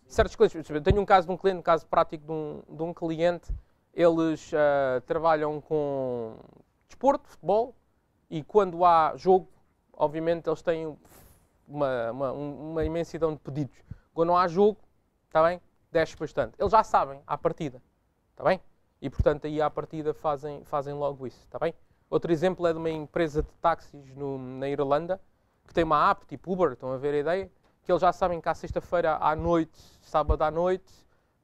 certos clientes, eu tenho um caso de um cliente, um caso prático de um, de um cliente, eles uh, trabalham com desporto, futebol, e quando há jogo, obviamente eles têm uma, uma, uma imensidão de pedidos. Quando não há jogo, está bem? Desce bastante. Eles já sabem à partida, está bem? E portanto aí à partida fazem, fazem logo isso, está bem? Outro exemplo é de uma empresa de táxis no, na Irlanda, que tem uma app tipo Uber, estão a ver a ideia? Que eles já sabem que à sexta-feira à noite, sábado à noite,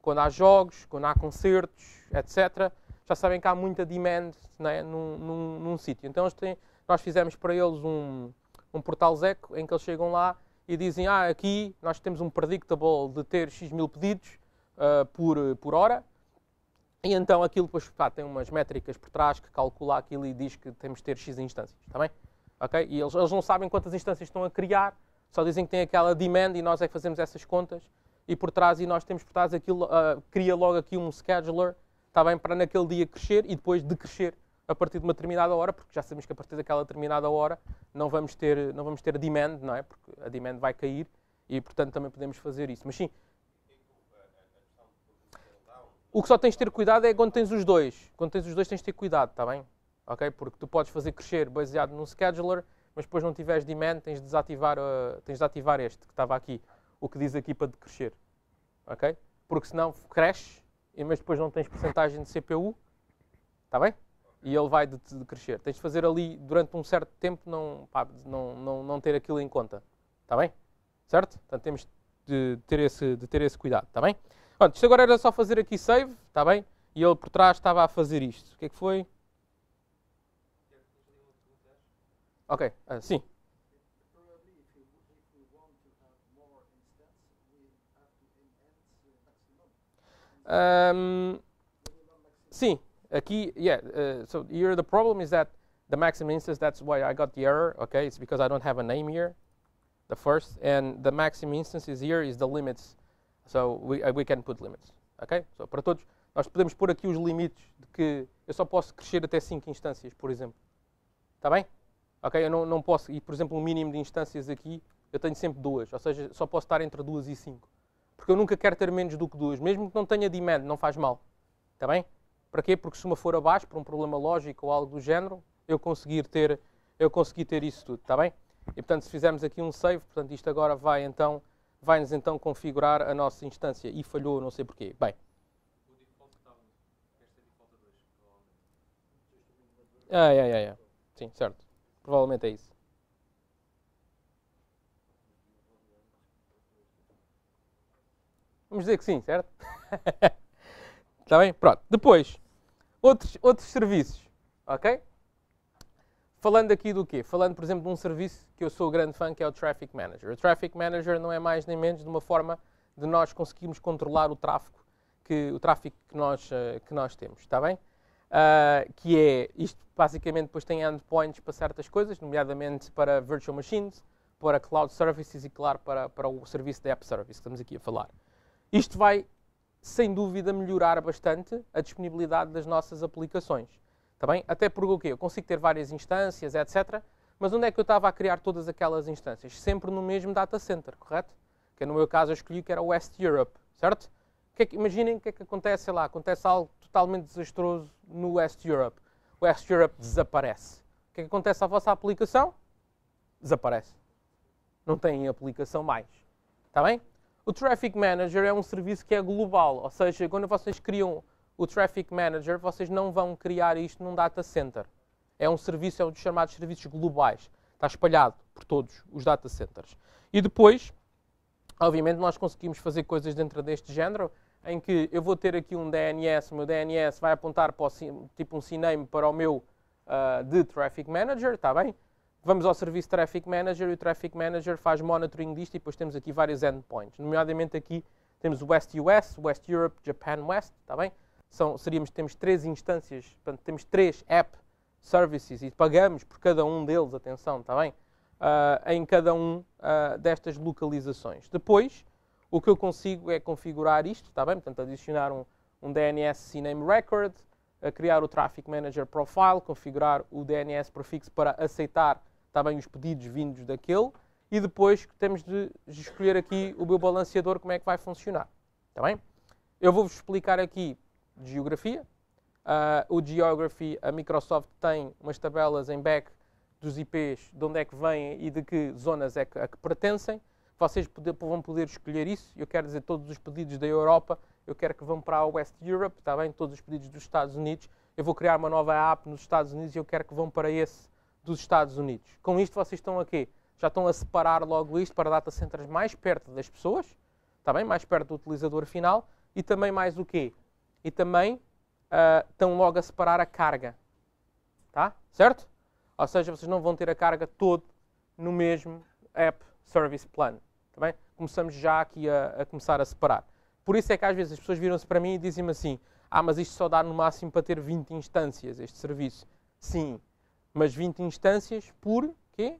quando há jogos, quando há concertos, etc., já sabem que há muita demand é, num, num, num sítio. Então têm, nós fizemos para eles um, um portal Zeco em que eles chegam lá e dizem, ah, aqui nós temos um predictable de ter X mil pedidos uh, por, por hora, e então aquilo depois pá, tem umas métricas por trás que calcula aquilo e diz que temos de ter X instâncias, está bem? Okay? E eles, eles não sabem quantas instâncias estão a criar, só dizem que tem aquela demand e nós é que fazemos essas contas, e por trás, e nós temos por trás aquilo, uh, cria logo aqui um scheduler está bem para naquele dia crescer e depois decrescer a partir de uma determinada hora, porque já sabemos que a partir daquela determinada hora não vamos ter, não vamos ter a demand, não é? Porque a demand vai cair e, portanto, também podemos fazer isso. Mas sim, o que só tens de ter cuidado é quando tens os dois. Quando tens os dois tens de ter cuidado, está bem? Ok? Porque tu podes fazer crescer baseado num scheduler, mas depois não tiveres demand, tens de desativar, uh, tens de este que estava aqui, o que diz aqui para decrescer. Ok? Porque senão cresce mas depois não tens porcentagem de CPU, está bem? E ele vai de, de, crescer. Tens de fazer ali durante um certo tempo não, pá, não, não, não ter aquilo em conta, está bem? Certo? Portanto, temos de ter esse, de ter esse cuidado, está bem? Pronto, isto agora era só fazer aqui save, está bem? E ele por trás estava a fazer isto. O que é que foi? Ok, ah, sim. Um, aqui, a yeah, uh, so here the problem is that the maximum instance, that's why I got the error, okay? It's because I don't have a name here, the first, and the maximum instance is here is the limits, so we, uh, we can put limits, okay? So para todos, nós podemos pôr aqui os limites de que eu só posso crescer até 5 instâncias, por exemplo. Está bem? Ok, eu não, não posso, e por exemplo, o um mínimo de instâncias aqui, eu tenho sempre duas, ou seja, só posso estar entre duas e cinco. Porque eu nunca quero ter menos do que duas, mesmo que não tenha demand, não faz mal. Está bem? Para quê? Porque se uma for abaixo, por um problema lógico ou algo do género, eu conseguir ter, eu conseguir ter isso tudo, está bem? E portanto, se fizermos aqui um save, portanto, isto agora vai então, vai-nos então configurar a nossa instância e falhou, não sei porquê. Bem. Ah, é, é, é. Sim, certo. Provavelmente é isso. Vamos dizer que sim, certo? (laughs) Está bem? Pronto. Depois, outros, outros serviços, ok? Falando aqui do quê? Falando, por exemplo, de um serviço que eu sou grande fã, que é o Traffic Manager. O Traffic Manager não é mais nem menos de uma forma de nós conseguirmos controlar o tráfego que, o tráfego que, nós, eh, que nós temos, está bem? Uh, que é, isto basicamente depois tem endpoints para certas coisas, nomeadamente para virtual machines, para cloud services e, claro, para, para o serviço de app service que estamos aqui a falar. Isto vai, sem dúvida, melhorar bastante a disponibilidade das nossas aplicações. Tá bem? Até porque o quê? Eu consigo ter várias instâncias, etc. Mas onde é que eu estava a criar todas aquelas instâncias? Sempre no mesmo data center, correto? Que é no meu caso eu escolhi que era o West Europe, certo? Que é que, imaginem o que é que acontece sei lá. Acontece algo totalmente desastroso no West Europe. O West Europe desaparece. O que é que acontece à vossa aplicação? Desaparece. Não tem aplicação mais. Está bem? O Traffic Manager é um serviço que é global, ou seja, quando vocês criam o Traffic Manager, vocês não vão criar isto num data center. É um serviço, é um dos chamados serviços globais. Está espalhado por todos os data centers. E depois, obviamente, nós conseguimos fazer coisas dentro deste género, em que eu vou ter aqui um DNS, o meu DNS vai apontar para o, tipo um CNAME para o meu uh, de Traffic Manager, está bem? Vamos ao serviço Traffic Manager e o Traffic Manager faz monitoring disto e depois temos aqui vários endpoints. Nomeadamente aqui temos West US, West Europe, Japan West, está bem? São, seríamos, temos três instâncias, portanto, temos três app services e pagamos por cada um deles, atenção, está bem? Uh, em cada um uh, destas localizações. Depois, o que eu consigo é configurar isto, está bem? Portanto, adicionar um, um DNS CNAME record, criar o Traffic Manager Profile, configurar o DNS prefixo para aceitar está bem os pedidos vindos daquele, e depois temos de escolher aqui o meu balanceador, como é que vai funcionar. Está bem? Eu vou-vos explicar aqui geografia. Uh, o Geography, a Microsoft tem umas tabelas em back dos IPs, de onde é que vêm e de que zonas é que, a que pertencem. Vocês poder, vão poder escolher isso. Eu quero dizer, todos os pedidos da Europa, eu quero que vão para a West Europe, está bem? Todos os pedidos dos Estados Unidos. Eu vou criar uma nova app nos Estados Unidos e eu quero que vão para esse dos Estados Unidos. Com isto vocês estão aqui, já estão a separar logo isto para data centers mais perto das pessoas, está bem? Mais perto do utilizador final e também mais o quê? E também uh, estão logo a separar a carga, tá? Certo? Ou seja, vocês não vão ter a carga toda no mesmo app service plan, tá bem? Começamos já aqui a, a começar a separar. Por isso é que às vezes as pessoas viram-se para mim e dizem-me assim: ah, mas isto só dá no máximo para ter 20 instâncias, este serviço. Sim, mas 20 instâncias por quê?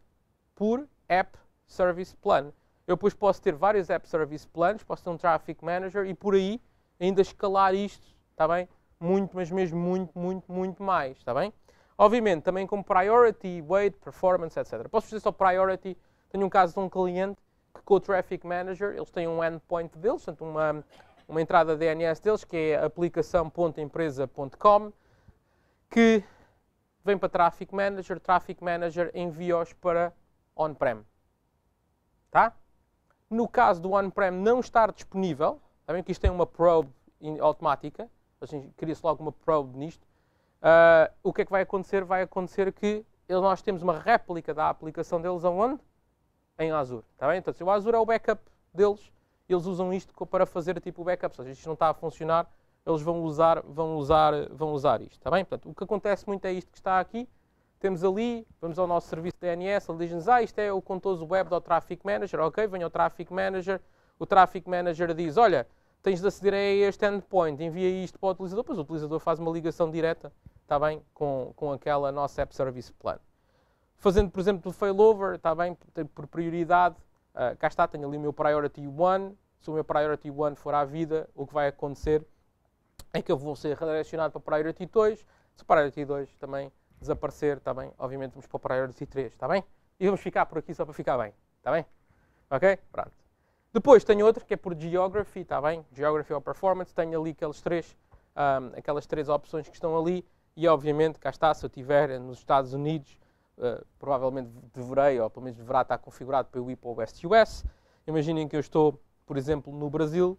Por App Service Plan. Eu depois posso ter vários App Service Plans, posso ter um Traffic Manager e por aí ainda escalar isto, está bem? Muito, mas mesmo muito, muito, muito mais, está bem? Obviamente, também com Priority, Weight, Performance, etc. Posso fazer só Priority. Tenho um caso de um cliente que com o Traffic Manager, eles têm um endpoint deles, portanto uma, uma entrada DNS deles, que é aplicação.empresa.com, que vem para Traffic Manager, Traffic Manager envia-os para on-prem. Tá? No caso do on-prem não estar disponível, sabem tá que isto tem uma probe automática, assim, cria-se logo uma probe nisto, uh, o que é que vai acontecer? Vai acontecer que nós temos uma réplica da aplicação deles aonde? Em Azure. Tá bem? Então, se o Azure é o backup deles, eles usam isto para fazer tipo o backup. Ou seja, isto não está a funcionar, eles vão usar, vão usar, vão usar isto. Está bem? Portanto, o que acontece muito é isto que está aqui. Temos ali, vamos ao nosso serviço DNS, ele diz-nos, ah, isto é o contoso web do Traffic Manager, ok, venho ao Traffic Manager, o Traffic Manager diz, olha, tens de aceder a este endpoint, envia isto para o utilizador, pois o utilizador faz uma ligação direta, está bem, com, com aquela nossa App Service Plan. Fazendo, por exemplo, o failover, está bem, por prioridade, uh, cá está, tenho ali o meu Priority 1, se o meu Priority 1 for à vida, o que vai acontecer é que eu vou ser redirecionado para Priority 2. Se o Priority 2 também desaparecer, está bem? Obviamente vamos para o Priority 3, está bem? E vamos ficar por aqui só para ficar bem, está bem? Ok? Pronto. Depois tenho outro que é por Geography, está bem? Geography ou Performance. Tenho ali aqueles três, um, aquelas três opções que estão ali. E obviamente, cá está, se eu estiver nos Estados Unidos, uh, provavelmente deverei, ou pelo menos deverá estar configurado para eu ir para o West US. Imaginem que eu estou, por exemplo, no Brasil,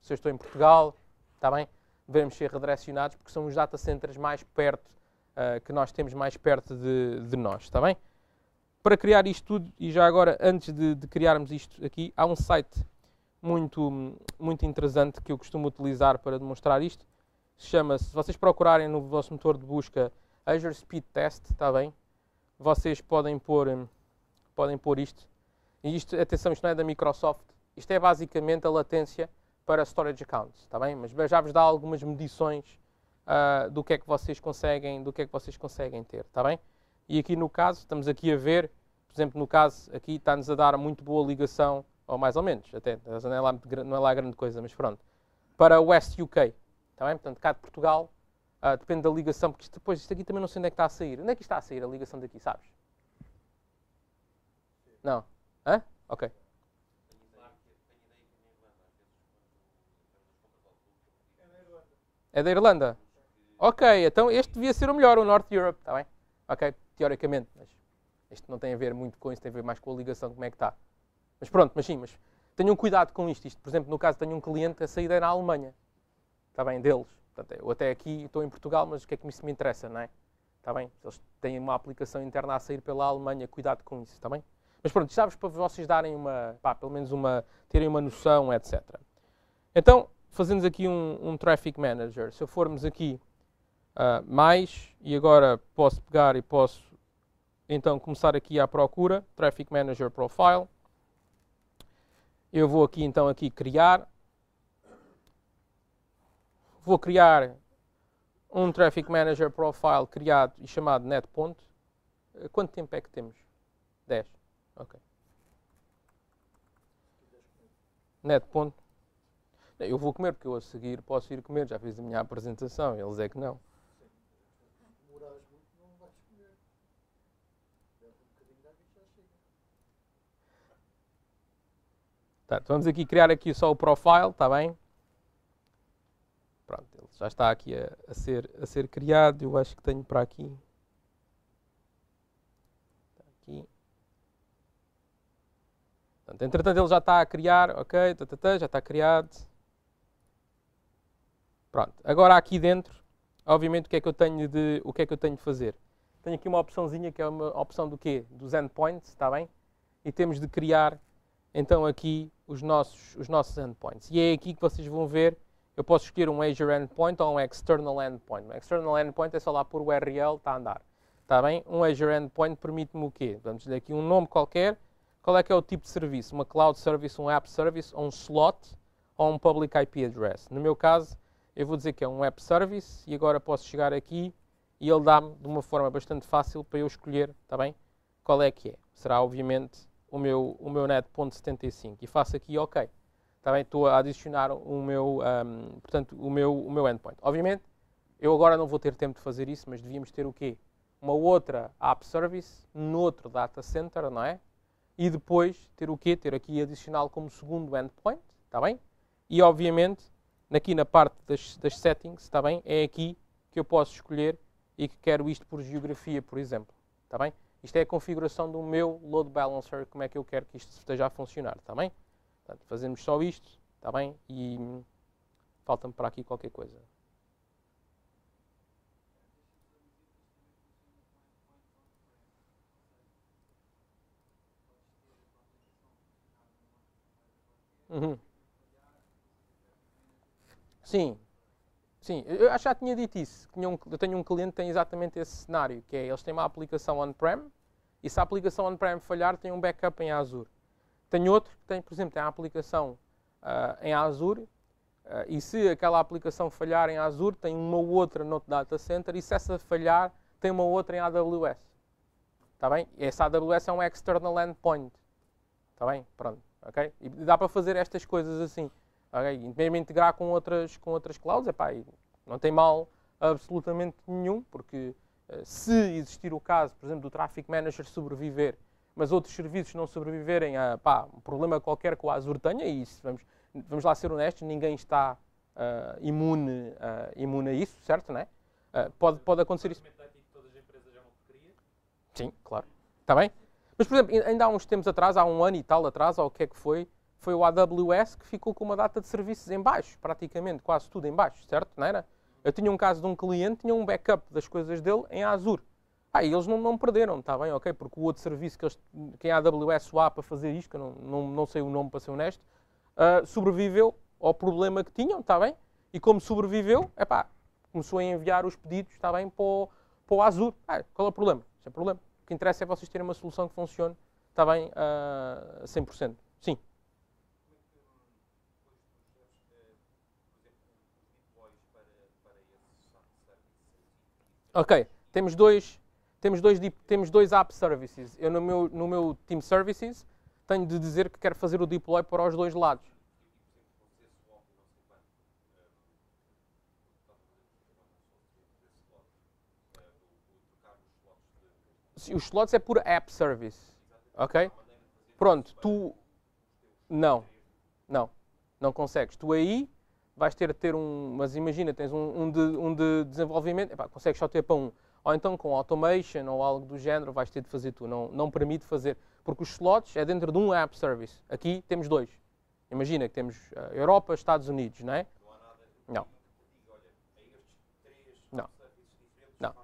se eu estou em Portugal, está bem? devemos ser redirecionados porque são os data centers mais perto, uh, que nós temos mais perto de, de, nós, está bem? Para criar isto tudo, e já agora, antes de, de, criarmos isto aqui, há um site muito, muito interessante que eu costumo utilizar para demonstrar isto. Chama-se, se vocês procurarem no vosso motor de busca Azure Speed Test, está bem? Vocês podem pôr, podem pôr isto. E isto, atenção, isto não é da Microsoft. Isto é basicamente a latência para Storage Accounts, está bem? Mas já vos dá algumas medições uh, do que é que vocês conseguem, do que é que vocês conseguem ter, está bem? E aqui no caso, estamos aqui a ver, por exemplo, no caso aqui está-nos a dar muito boa ligação, ou mais ou menos, até, não é lá, não é lá grande coisa, mas pronto, para West UK, está bem? Portanto, cá de Portugal, uh, depende da ligação, porque isto, depois isto aqui também não sei onde é que está a sair. Onde é que está a sair a ligação daqui, sabes? Não? Hã? Ok. É da Irlanda. Ok, então este devia ser o melhor, o North Europe, está bem? Ok, teoricamente, mas isto não tem a ver muito com isso, tem a ver mais com a ligação, como é que está. Mas pronto, mas sim, mas tenham cuidado com isto. isto por exemplo, no caso, tenho um cliente, a saída é na Alemanha. Está bem, deles. Portanto, eu até aqui estou em Portugal, mas o que é que isso me interessa, não é? Está bem? Eles têm uma aplicação interna a sair pela Alemanha, cuidado com isso, está bem? Mas pronto, sabes para vocês darem uma, pá, pelo menos uma, terem uma noção, etc. Então, fazemos aqui um, um Traffic Manager, se formos aqui uh, mais, e agora posso pegar e posso então começar aqui à procura, Traffic Manager Profile, eu vou aqui então aqui criar, vou criar um Traffic Manager Profile criado e chamado NetPont. Ah, quanto tempo é que temos? 10. Ok. NetPont. Eu vou comer porque eu a seguir posso ir comer, já fiz a minha apresentação, eles é que não. Tá, então vamos aqui criar aqui só o profile, está bem? Pronto, ele já está aqui a, a, ser, a ser criado. Eu acho que tenho para aqui. aqui. Portanto, entretanto, ele já está a criar, ok? Tá, tá, tá, já está criado. Pronto, agora aqui dentro, obviamente, o que é que eu tenho de, o que é que eu tenho de fazer? Tenho aqui uma opçãozinha que é uma opção do quê? Dos endpoints, está bem? E temos de criar, então, aqui os nossos, os nossos endpoints. E é aqui que vocês vão ver, eu posso escolher um Azure Endpoint ou um External Endpoint. Um External Endpoint é só lá por URL, está a andar. Está bem? Um Azure Endpoint permite-me o quê? Vamos lhe aqui um nome qualquer. Qual é que é o tipo de serviço? Uma Cloud Service, um App Service, ou um Slot ou um Public IP Address? No meu caso, eu vou dizer que é um web service e agora posso chegar aqui e ele dá-me de uma forma bastante fácil para eu escolher, está bem? Qual é que é? Será obviamente o meu, o meu net.75 e faço aqui OK. Está bem? Estou a adicionar o meu, um, portanto, o meu, o meu endpoint. Obviamente, eu agora não vou ter tempo de fazer isso, mas devíamos ter o quê? Uma outra app service noutro data center, não é? E depois ter o quê? Ter aqui adicional como segundo endpoint, está bem? E obviamente aqui na parte das, das settings, está bem? É aqui que eu posso escolher e que quero isto por geografia, por exemplo, está bem? Isto é a configuração do meu load balancer, como é que eu quero que isto esteja a funcionar, está bem? Portanto, fazemos só isto, está bem? E falta-me para aqui qualquer coisa. Uhum. Sim, sim. Eu já tinha dito isso. Eu tenho um cliente que tem exatamente esse cenário, que é eles têm uma aplicação on-prem e se a aplicação on-prem falhar, tem um backup em Azure. Tem outro que tem, por exemplo, tem a aplicação uh, em Azure Uh, e se aquela aplicação falhar em Azure, tem uma outra no data center, e se essa falhar, tem uma outra em AWS. Está bem? Essa AWS é um external endpoint. Está bem? Pronto. Ok? E dá para fazer estas coisas assim. Okay? Mesmo integrar com outras, com outras clouds, epá, não tem mal absolutamente nenhum, porque eh, se existir o caso, por exemplo, do Traffic Manager sobreviver, mas outros serviços não sobreviverem a pá, um problema qualquer com a Azure tenha, e isso, vamos, vamos lá ser honestos, ninguém está uh, imune, uh, imune a isso, certo? Né? Uh, pode, pode acontecer isso. É Sim, claro. Está bem? Mas, por exemplo, ainda há uns tempos atrás, há um ano e tal atrás, ou o que é que foi, foi o AWS que ficou com uma data de serviços em baixo, praticamente, quase tudo em baixo, certo? Não era? Eu tinha um caso de um cliente, tinha um backup das coisas dele em Azure. Ah, eles não, não perderam, está bem, ok, porque o outro serviço que, eles, que a AWS há para fazer isto, que eu não, não, não sei o nome para ser honesto, uh, sobreviveu ao problema que tinham, está bem? E como sobreviveu, é pá, começou a enviar os pedidos, está bem, para o, para o Azure. Ah, qual é o problema? Sem é problema. O que interessa é vocês terem uma solução que funcione, está bem, a uh, 100%. Sim. Ok, temos dois, temos dois, temos dois app services. Eu no meu, no meu team services tenho de dizer que quero fazer o deploy para os dois lados. Os slots é por app service. Ok? Pronto, tu. Não, não, não consegues. Tu aí vais ter de ter um, mas imagina, tens um, um, de, um de desenvolvimento, epá, consegues só ter para um. Ou então com automation ou algo do género vais ter de fazer tu, não, não permite fazer. Porque os slots é dentro de um app service. Aqui temos dois. Imagina que temos eh, Europa, Estados Unidos, não é? Não. Não. não.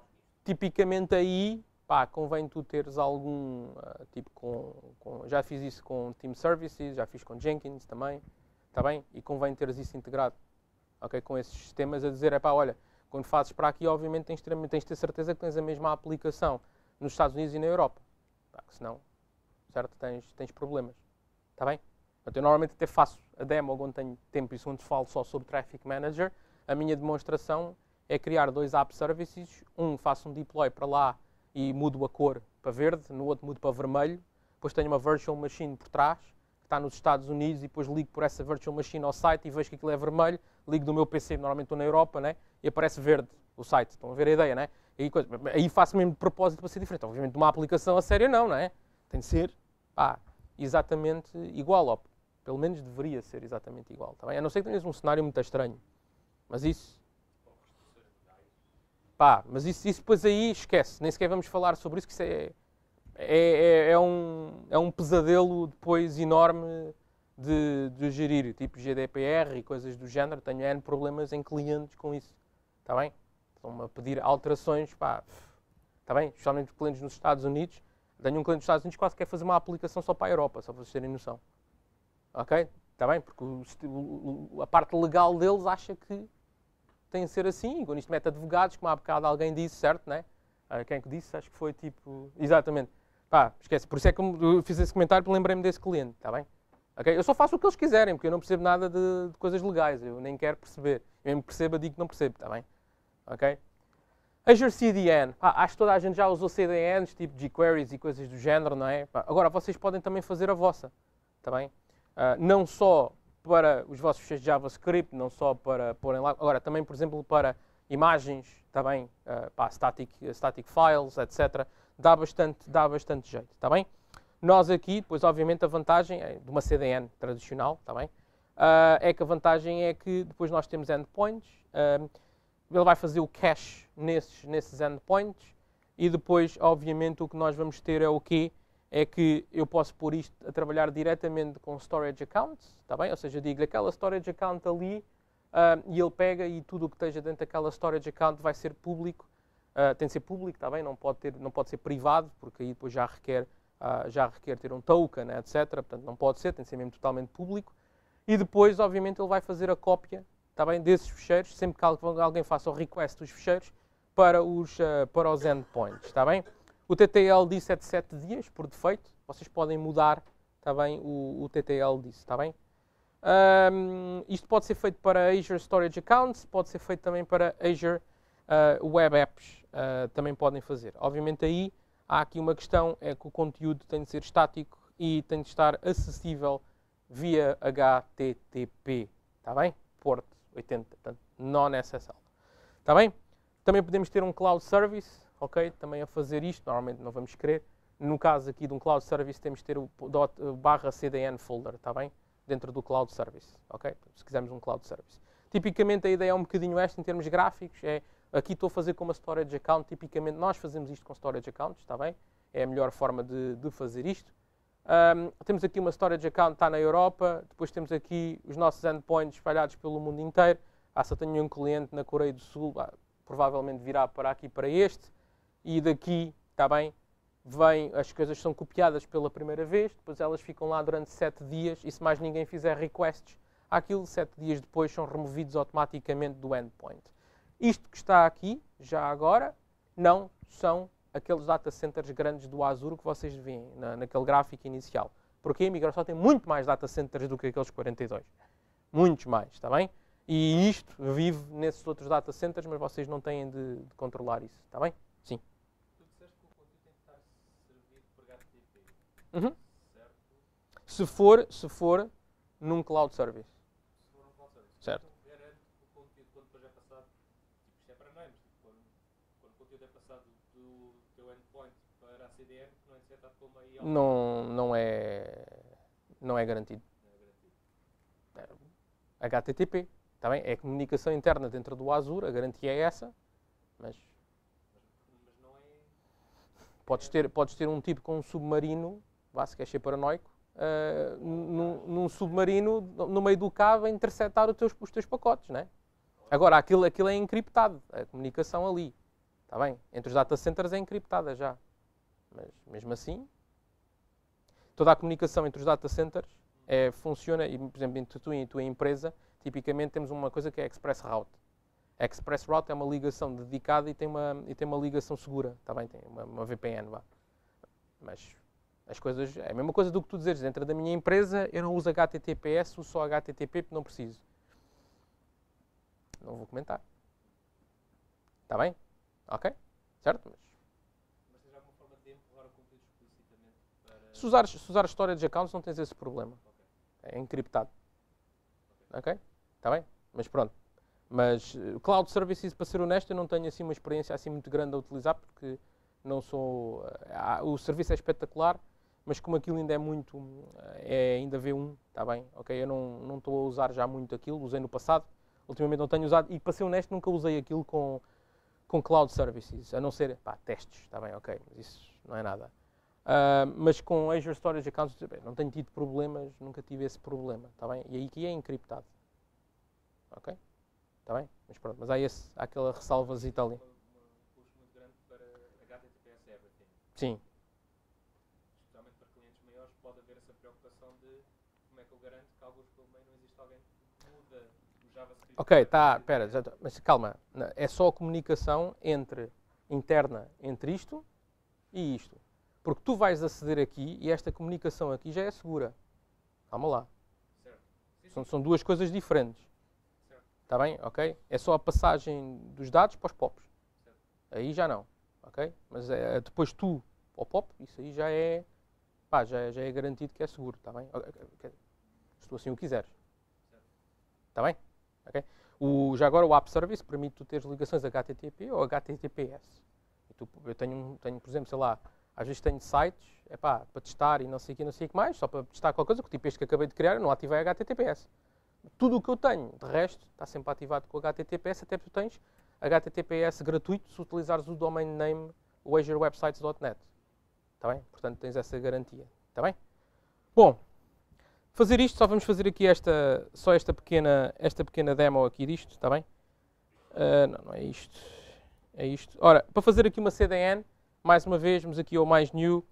Tipicamente aí, pá, convém tu teres algum, eh, tipo com, com, já fiz isso com Team Services, já fiz com Jenkins também, está bem? E convém teres isso integrado okay, com esses sistemas a dizer, é pá, olha, quando fazes para aqui, obviamente tens, tens de ter certeza que tens a mesma aplicação nos Estados Unidos e na Europa. Pá, senão, certo, tens, tens problemas. Está bem? eu normalmente até faço a demo quando tenho tempo e segundo falo só sobre Traffic Manager. A minha demonstração é criar dois app services. Um faço um deploy para lá e mudo a cor para verde, no outro mudo para vermelho. Depois tenho uma virtual machine por trás que está nos Estados Unidos, e depois ligo por essa virtual machine ao site e vejo que aquilo é vermelho, ligo do meu PC, normalmente estou na Europa, né? e aparece verde o site. Estão a ver a ideia, né? Aí, coisa, aí faço mesmo de propósito para ser diferente. Obviamente, uma aplicação a sério não, não é? Tem de ser pá, exatamente igual. Pelo menos deveria ser exatamente igual. Tá bem? A não ser que tenhas um cenário muito estranho. Mas isso. Pá, mas isso, isso depois aí esquece. Nem sequer vamos falar sobre isso, que isso é é, é, é, um, é um pesadelo depois enorme de, de gerir, tipo GDPR e coisas do género. Tenho N problemas em clientes com isso. Está bem? Estão-me a pedir alterações, pá. Está bem? Especialmente clientes nos Estados Unidos. Tenho um cliente nos Estados Unidos que quase quer fazer uma aplicação só para a Europa, só para vocês terem noção. Ok? Está bem? Porque o, a parte legal deles acha que tem de ser assim. Quando isto mete advogados, como há bocado alguém disse, certo? Né? Ah, quem é que disse? Acho que foi tipo. Exatamente. Pá, esquece. Por isso é que eu fiz esse comentário porque lembrei-me desse cliente, está bem? Okay? Eu só faço o que eles quiserem, porque eu não percebo nada de, de coisas legais. Eu nem quero perceber. Eu mesmo percebo, digo que não percebo, está bem? Ok? Azure CDN. Pá, acho que toda a gente já usou CDNs, tipo jQueries e coisas do género, não é? Pá, agora, vocês podem também fazer a vossa, está bem? Uh, não só para os vossos fecheiros de JavaScript, não só para porem lá, agora também, por exemplo, para imagens, também, tá uh, ah, pá, static, static files, etc dá bastante, dá bastante jeito, está bem? Nós aqui, depois obviamente a vantagem é de uma CDN tradicional, está bem? Uh, é que a vantagem é que depois nós temos endpoints, uh, ele vai fazer o cache nesses, nesses endpoints e depois, obviamente, o que nós vamos ter é o quê? É que eu posso pôr isto a trabalhar diretamente com storage accounts, está bem? Ou seja, digo-lhe aquela storage account ali uh, e ele pega e tudo o que esteja dentro daquela storage account vai ser público Uh, tem de ser público, está bem? Não pode, ter, não pode ser privado, porque aí depois já requer, uh, já requer ter um token, né, etc. Portanto, não pode ser, tem de ser mesmo totalmente público. E depois, obviamente, ele vai fazer a cópia está bem, desses ficheiros, sempre que alguém faça o request dos ficheiros, para os, uh, para os endpoints, está bem? O TTL diz é de 7 dias, por defeito. Vocês podem mudar, está bem, o, o TTL disso, está bem? Um, isto pode ser feito para Azure Storage Accounts, pode ser feito também para Azure uh, Web Apps uh, também podem fazer. Obviamente aí há aqui uma questão, é que o conteúdo tem de ser estático e tem de estar acessível via HTTP, está bem? Porto 80, portanto, non-SSL, está bem? Também podemos ter um cloud service, ok? Também a fazer isto, normalmente não vamos querer. No caso aqui de um cloud service temos de ter o barra CDN folder, está bem? Dentro do cloud service, ok? Se quisermos um cloud service. Tipicamente a ideia é um bocadinho esta em termos gráficos, é Aqui estou a fazer com uma storage account, tipicamente nós fazemos isto com storage accounts, está bem? É a melhor forma de, de fazer isto. Um, temos aqui uma storage account, está na Europa, depois temos aqui os nossos endpoints espalhados pelo mundo inteiro. Ah, só tenho um cliente na Coreia do Sul, ah, provavelmente virá para aqui para este, e daqui, está bem, vem, as coisas são copiadas pela primeira vez, depois elas ficam lá durante 7 dias, e se mais ninguém fizer requests, aquilo, 7 dias depois são removidos automaticamente do endpoint. Isto que está aqui, já agora, não são aqueles data centers grandes do Azure que vocês veem na, naquele gráfico inicial. Porque a Microsoft tem muito mais data centers do que aqueles 42. Muitos mais, está bem? E isto vive nesses outros data centers, mas vocês não têm de, de controlar isso, está bem? Sim. Tu disseste que o tem estar servido HTTP. Uhum. Certo? Se for, se for num cloud service. Se for num cloud service. Certo. não, não, é, não é garantido. É HTTP, está bem? É comunicação interna dentro do Azure, a garantia é essa, mas... Podes ter, podes ter um tipo com um submarino, vá se quer ser paranoico, uh, num, num, submarino, no meio do cabo, a interceptar os teus, os teus pacotes, né? Agora, aquilo, aquilo é encriptado, a comunicação ali, está bem? Entre os data centers é encriptada já, mas mesmo assim, toda a comunicação entre os data centers é, funciona, e, por exemplo, entre tu e a tua empresa, tipicamente temos uma coisa que é Express Route. A Express Route é uma ligação dedicada e tem uma, e tem uma ligação segura, está bem? Tem uma, uma VPN, vá. Mas as coisas, é a mesma coisa do que tu dizes, dentro da minha empresa eu não uso HTTPS, uso só HTTP porque não preciso. Não vou comentar. Está bem? Ok? Certo? Mas Se usares, se usares storage accounts, não tens esse problema. É encriptado. Ok? Está bem? Mas pronto. Mas eh, cloud services, para ser honesto, eu não tenho assim uma experiência assim muito grande a utilizar, porque não sou... Eh, o serviço é espetacular, mas como aquilo ainda é muito... Eh, é ainda V1, está bem? Ok? Eu não, não estou a usar já muito aquilo, usei no passado. Ultimamente não tenho usado e, para ser honesto, nunca usei aquilo com, com cloud services, a não ser pá, testes, está bem, ok, mas isso não é nada. Uh, mas com Azure Storage Accounts, não tenho tido problemas, nunca tive esse problema, está bem? E aí que é encriptado, ok? Está bem? Mas pronto, mas há, esse, há aquela ressalvazita ali. Sim. Especialmente para clientes maiores, pode haver essa preocupação de como é que eu garanto que alguns pelo meio não existe alguém que muda o JavaScript. Ok, está, espera, mas calma, é só a comunicação entre, interna entre isto e isto. Porque tu vais aceder aqui e esta comunicação aqui já é segura. Calma lá. São, são duas coisas diferentes. Está bem? Ok? É só a passagem dos dados para os POPs. Aí já não. Ok? Mas é, é, depois tu ao POP, isso aí já é, pá, já, é, já é garantido que é seguro. Está bem? Okay. Se tu assim o quiseres. Está bem? Okay? O, já agora o App Service permite tu teres ligações HTTP ou HTTPS. Tu, eu tenho, tenho, por exemplo, sei lá, às vezes tenho sites pá, para testar e não sei o que, não sei o que mais, só para testar qualquer coisa, que o tipo este que acabei de criar, eu não ativei HTTPS. Tudo o que eu tenho, de resto, está sempre ativado com HTTPS, até porque tu tens HTTPS gratuito se utilizares o domain name wagerwebsites.net. Está bem? Portanto, tens essa garantia. Está bem? Bom, fazer isto, só vamos fazer aqui esta, só esta pequena, esta pequena demo aqui disto, está bem? Uh, não, não é isto. É isto. Ora, para fazer aqui uma CDN, mais uma vez, vamos aqui ao mais new.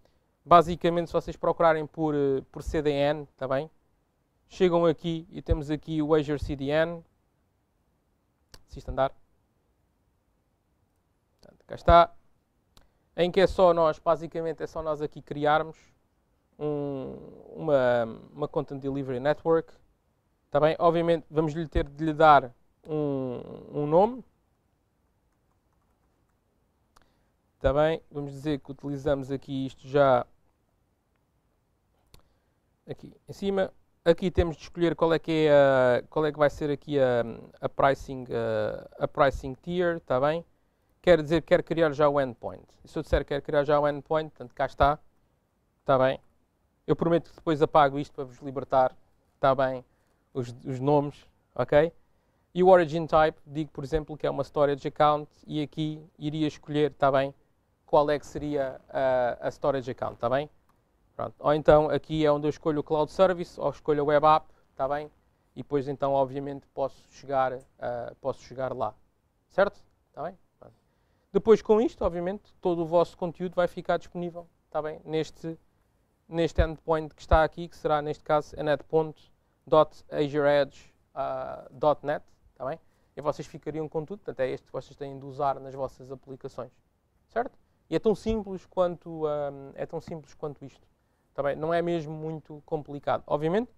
Basicamente, se vocês procurarem por, eh, por CDN, está bem? Chegam aqui e temos aqui o Azure CDN. Assista andar. Portanto, cá está. Em que é só nós, basicamente, é só nós aqui criarmos um, uma, uma Content Delivery Network. Está bem? Obviamente, vamos lhe ter de lhe dar um, um nome Está bem? Vamos dizer que utilizamos aqui isto já aqui em cima. Aqui temos de escolher qual é que, é a, qual é que vai ser aqui a, a pricing, a, a, pricing tier, está bem? Quer dizer, quer criar já o endpoint. se eu disser quer criar já o endpoint, portanto cá está, está bem? Eu prometo que depois apago isto para vos libertar, está bem? Os, os nomes, ok? E o origin type, digo por exemplo que é uma storage account e aqui iria escolher, está bem? qual é que seria a, a Storage Account, está bem? Pronto. Ou então aqui é onde eu escolho o Cloud Service ou escolho a Web App, está bem? E depois então obviamente posso chegar, uh, posso chegar lá, certo? Está bem? Pronto. Depois com isto, obviamente, todo o vosso conteúdo vai ficar disponível, está bem? Neste, neste endpoint que está aqui, que será neste caso a net.azureedge.net, ah, está bem? E vocês ficariam com tudo, até este que vocês têm de usar nas vossas aplicações, certo? E é tão simples quanto, hum, é tão simples quanto isto. Tá bem? Não é mesmo muito complicado. Obviamente,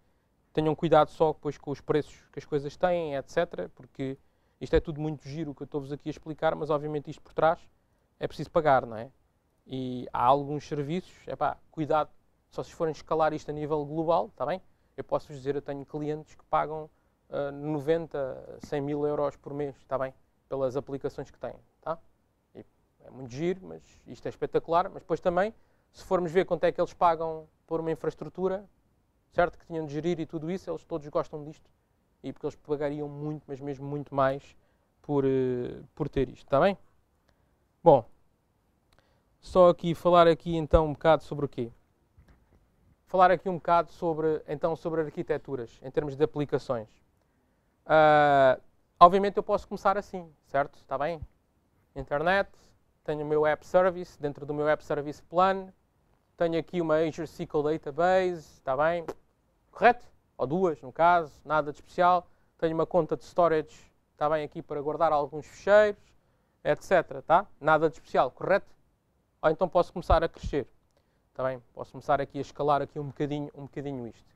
tenham cuidado só depois com os preços que as coisas têm, etc. Porque isto é tudo muito giro que eu estou-vos aqui a explicar, mas obviamente isto por trás é preciso pagar, não é? E há alguns serviços, é pá, cuidado, só se forem escalar isto a nível global, está bem? Eu posso vos dizer, eu tenho clientes que pagam uh, 90, 100 mil euros por mês, está bem? Pelas aplicações que têm, tá? é muito giro, mas isto é espetacular. Mas depois também, se formos ver quanto é que eles pagam por uma infraestrutura, certo que tinham de gerir e tudo isso, eles todos gostam disto. E porque eles pagariam muito, mas mesmo muito mais por, eh, por ter isto, está bem? Bom, só aqui falar aqui então um bocado sobre o quê? Falar aqui um bocado sobre, então, sobre arquiteturas, em termos de aplicações. Uh, obviamente eu posso começar assim, certo? Está bem? Internet, tenho o meu App Service, dentro do meu App Service Plan, tenho aqui uma Azure SQL Database, está bem? Correto? Ou duas, no caso, nada de especial. Tenho uma conta de storage, está bem aqui para guardar alguns ficheiros, etc. Tá? Nada de especial, correto? Ou então posso começar a crescer. está bem? Posso começar aqui a escalar aqui um bocadinho, um bocadinho isto.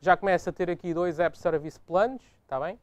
Já começa a ter aqui dois App Service Plans, está bem?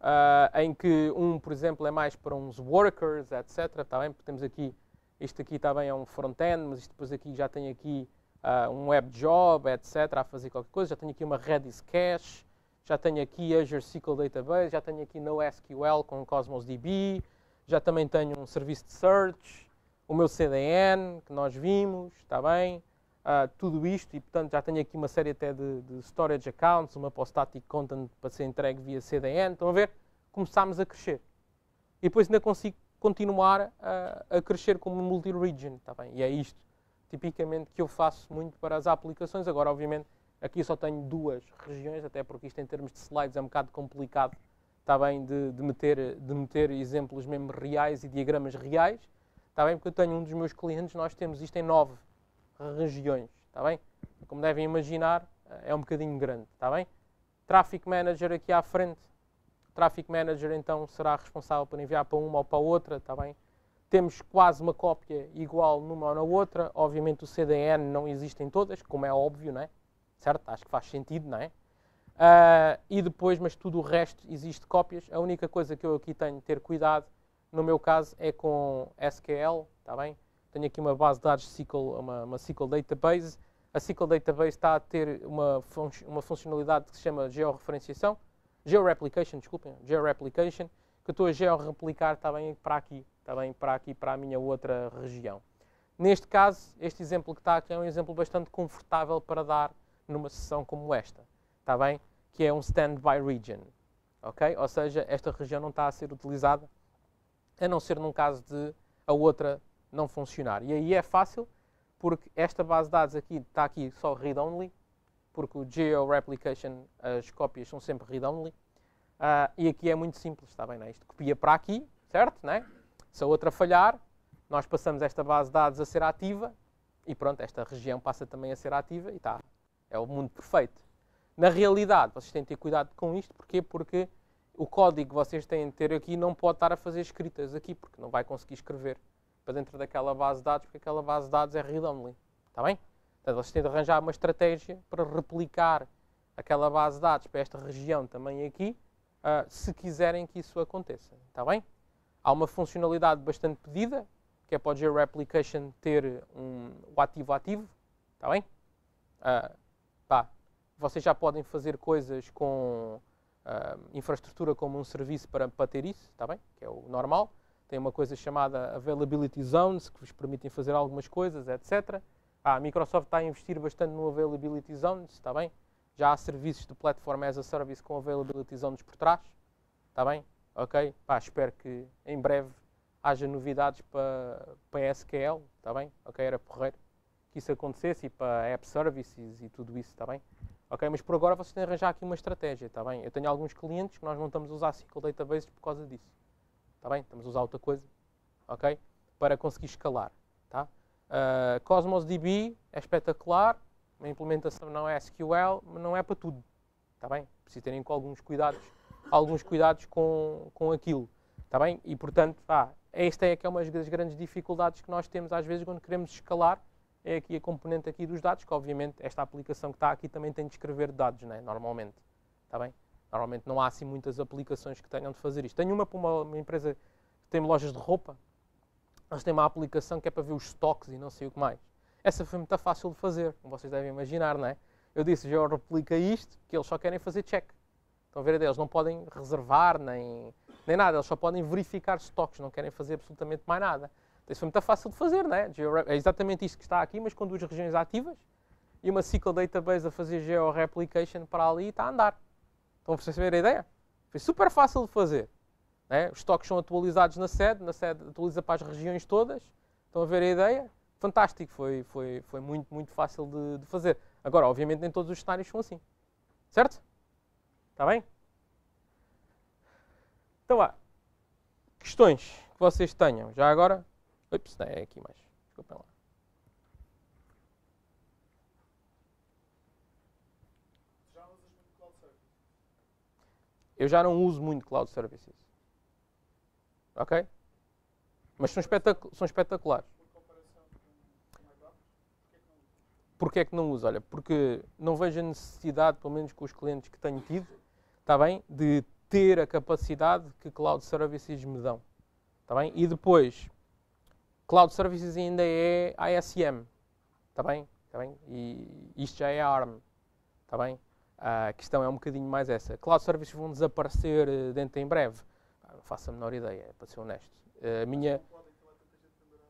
uh, em que um, por exemplo, é mais para uns workers, etc. Tá bem? Temos aqui, isto aqui também tá é um front-end, mas isto depois aqui já tem aqui uh, um web job, etc. a fazer qualquer coisa. Já tenho aqui uma Redis cache, já tenho aqui Azure SQL Database, já tenho aqui NoSQL com Cosmos DB, já também tenho um serviço de search, o meu CDN que nós vimos, está bem? uh, tudo isto e, portanto, já tenho aqui uma série até de, de storage accounts, uma post-static content para ser entregue via CDN. Estão a ver? Começámos a crescer. E depois ainda consigo continuar a, a crescer como multi-region, está bem? E é isto, tipicamente, que eu faço muito para as aplicações. Agora, obviamente, aqui só tenho duas regiões, até porque isto em termos de slides é um bocado complicado, está bem, de, de meter, de meter exemplos mesmo reais e diagramas reais, está bem? Porque eu tenho um dos meus clientes, nós temos isto em nove regiões, está bem? Como devem imaginar, é um bocadinho grande, está bem? Traffic Manager aqui à frente. O Traffic Manager, então, será responsável por enviar para uma ou para outra, está bem? Temos quase uma cópia igual numa ou na outra. Obviamente o CDN não existe em todas, como é óbvio, não é? Certo? Acho que faz sentido, não é? Uh, e depois, mas tudo o resto existe cópias. A única coisa que eu aqui tenho de ter cuidado, no meu caso, é com SQL, está bem? tenho aqui uma base de dados SQL, uma, uma SQL Database. A SQL Database está a ter uma, fun uma funcionalidade que se chama georreferenciação, georeplication, desculpem, georeplication, que eu estou a georreplicar está bem para aqui, está bem para aqui, para a minha outra região. Neste caso, este exemplo que está aqui é um exemplo bastante confortável para dar numa sessão como esta, está bem? Que é um stand by region, ok? Ou seja, esta região não está a ser utilizada, a não ser num caso de a outra não funcionar. E aí é fácil, porque esta base de dados aqui está aqui só read-only, porque o geo-replication, as cópias são sempre read-only. Uh, e aqui é muito simples, está bem, né? Isto copia para aqui, certo? Né? Se a outra falhar, nós passamos esta base de dados a ser ativa e pronto, esta região passa também a ser ativa e está. É o mundo perfeito. Na realidade, vocês têm de ter cuidado com isto, porquê? Porque o código que vocês têm de ter aqui não pode estar a fazer escritas aqui, porque não vai conseguir escrever para dentro daquela base de dados, porque aquela base de dados é read-only. Está bem? Portanto, vocês têm de arranjar uma estratégia para replicar aquela base de dados para esta região também aqui, uh, se quiserem que isso aconteça. Está bem? Há uma funcionalidade bastante pedida, que é para o replication ter um, o ativo ativo. Está bem? Uh, pá, vocês já podem fazer coisas com uh, infraestrutura como um serviço para, para ter isso, está bem? Que é o normal. Tem uma coisa chamada Availability Zones, que vos permitem fazer algumas coisas, etc. Ah, a Microsoft está a investir bastante no Availability Zones, está bem? Já há serviços de Platform as a Service com Availability Zones por trás, está bem? Ok? Pá, espero que em breve haja novidades para, para SQL, está bem? Ok, era porreiro que isso acontecesse e para App Services e tudo isso, está bem? Ok, mas por agora vocês têm de arranjar aqui uma estratégia, está bem? Eu tenho alguns clientes que nós não estamos a usar SQL Databases por causa disso. Está bem? Estamos a usar outra coisa. Ok? Para conseguir escalar. Tá? Uh, Cosmos DB é espetacular. A implementação não é SQL, mas não é para tudo. Está bem? Preciso terem alguns cuidados, alguns cuidados com, com aquilo. Está bem? E, portanto, vá. esta é que é uma das grandes dificuldades que nós temos às vezes quando queremos escalar. É aqui a componente aqui dos dados, que obviamente esta aplicação que está aqui também tem de escrever dados, né? normalmente. Está bem? Normalmente não há assim muitas aplicações que tenham de fazer isto. Tenho uma para uma, uma empresa que tem lojas de roupa. Elas têm uma aplicação que é para ver os estoques e não sei o que mais. Essa foi muito fácil de fazer, como vocês devem imaginar, não é? Eu disse, já replica isto, que eles só querem fazer check. Estão a ver a Eles não podem reservar nem, nem nada, eles só podem verificar estoques, não querem fazer absolutamente mais nada. Então, isso foi muito fácil de fazer, não é? É exatamente isto que está aqui, mas com duas regiões ativas e uma SQL database a fazer georeplication para ali e está a andar. Estão a perceber a ideia? Foi super fácil de fazer. Né? Os estoques são atualizados na sede, na sede atualiza para as regiões todas. Estão a ver a ideia? Fantástico, foi, foi, foi muito, muito fácil de, de fazer. Agora, obviamente, nem todos os cenários são assim. Certo? Está bem? Então há Questões que vocês tenham. Já agora. Ups, não é aqui mais. Desculpem lá. Eu já não uso muito cloud services. Ok? Mas são, espetacu são espetaculares. Porquê é que não uso? Olha, porque não vejo a necessidade, pelo menos com os clientes que tenho tido, está bem? De ter a capacidade que cloud services me dão. Está bem? E depois, cloud services ainda é ASM. Está bem? Está bem? E isto já é ARM. Está bem? A questão é um bocadinho mais essa. Cloud services vão desaparecer eh, dentro em breve? Não faço a menor ideia, para ser honesto. Eh, a minha,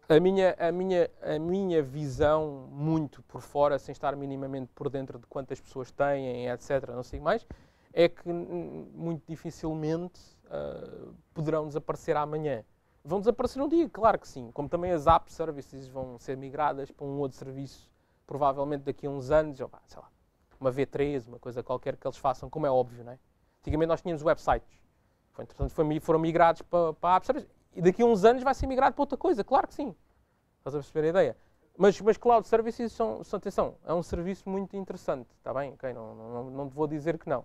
a minha, a minha, a minha visão, muito por fora, sem estar minimamente por dentro de quantas pessoas têm, etc., não sei mais, é que muito dificilmente uh, poderão desaparecer amanhã. Vão desaparecer um dia, claro que sim. Como também as app services vão ser migradas para um outro serviço, provavelmente daqui a uns anos, ou sei lá, uma V3, uma coisa qualquer que eles façam, como é óbvio, não é? Antigamente nós tínhamos websites. Foi, interessante, foi, foram migrados para, para apps. Ah, e daqui a uns anos vai ser migrado para outra coisa, claro que sim. Estás a perceber a ideia? Mas, mas cloud services são, são, atenção, é um serviço muito interessante, está bem? Okay? Não, não, não, não vou dizer que não.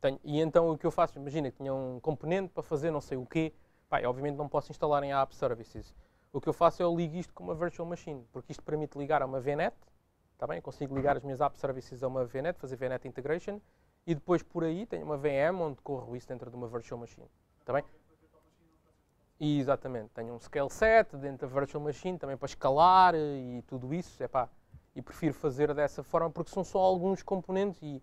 Tenho, e então o que eu faço, imagina que tinha um componente para fazer não sei o quê, pá, obviamente não posso instalar em App Services. O que eu faço é eu ligo isto com uma Virtual Machine, porque isto permite ligar a uma VNet, tá bem? Eu consigo ligar as minhas App Services a uma VNet, fazer VNet Integration, e depois por aí tenho uma VM onde corro isso dentro de uma Virtual Machine, tá bem? E, exatamente, tenho um scale set dentro da Virtual Machine também para escalar eh, e tudo isso, é pá, e prefiro fazer dessa forma porque são só alguns componentes e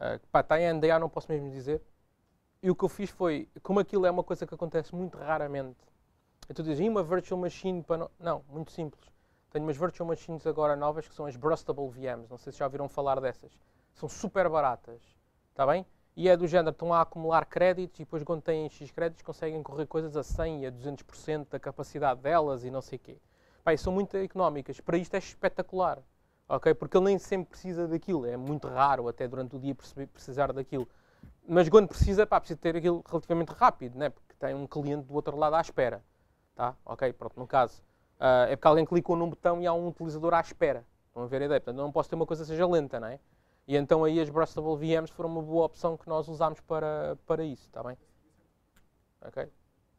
Uh, pá, está em NDA, não posso mesmo dizer. E o que eu fiz foi, como aquilo é uma coisa que acontece muito raramente, então dizes, uma virtual machine para... Não, muito simples. Tenho umas virtual machines agora novas que são as Brustable VMs, não sei se já ouviram falar dessas. São super baratas, está bem? E é do género, estão a acumular créditos e depois quando têm X créditos conseguem correr coisas a 100 e a 200% da capacidade delas e não sei o quê. Pá, são muito económicas. Para isto é espetacular ok? Porque ele nem sempre precisa daquilo, é muito raro até durante o dia precisar daquilo. Mas quando precisa, pá, precisa ter aquilo relativamente rápido, né? Porque tem um cliente do outro lado à espera, tá? Ok, pronto, no caso. Uh, é porque alguém clicou num botão e há um utilizador à espera. Estão a ver a ideia? Portanto, não posso ter uma coisa que seja lenta, não é? E então aí as Brustable VMs foram uma boa opção que nós usámos para, para isso, está bem? Ok?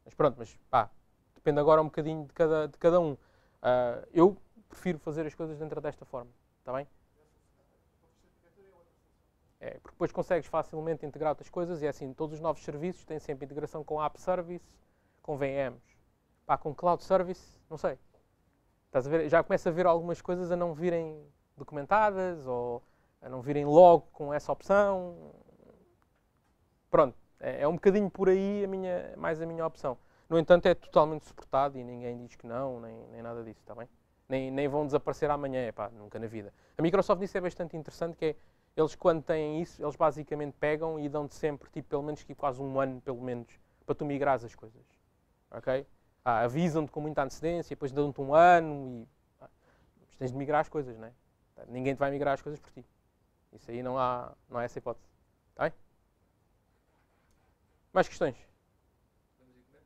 Mas pronto, mas pá, depende agora um bocadinho de cada, de cada um. Uh, eu prefiro fazer as coisas dentro desta forma. Está bem? É, porque depois consegues facilmente integrar outras coisas e é assim, todos os novos serviços têm sempre integração com App Service, com VMs, pá, com Cloud Service, não sei. Estás a ver? Já começa a ver algumas coisas a não virem documentadas ou a não virem logo com essa opção. Pronto, é, é um bocadinho por aí a minha, mais a minha opção. No entanto, é totalmente suportado e ninguém diz que não, nem, nem nada disso, está bem? nem, nem vão desaparecer amanhã, epá, é nunca na vida. A Microsoft disse é bastante interessante, que é, eles quando têm isso, eles basicamente pegam e dão-te sempre, tipo, pelo menos tipo, quase um ano, pelo menos, para tu migrares as coisas, ok? Ah, Avisam-te com muita antecedência, depois dão-te um ano e ah, tens de migrar as coisas, não é? Ninguém te vai migrar as coisas por ti. Isso aí não há, não há essa hipótese. Está bem? Mais questões? Podemos ir comer?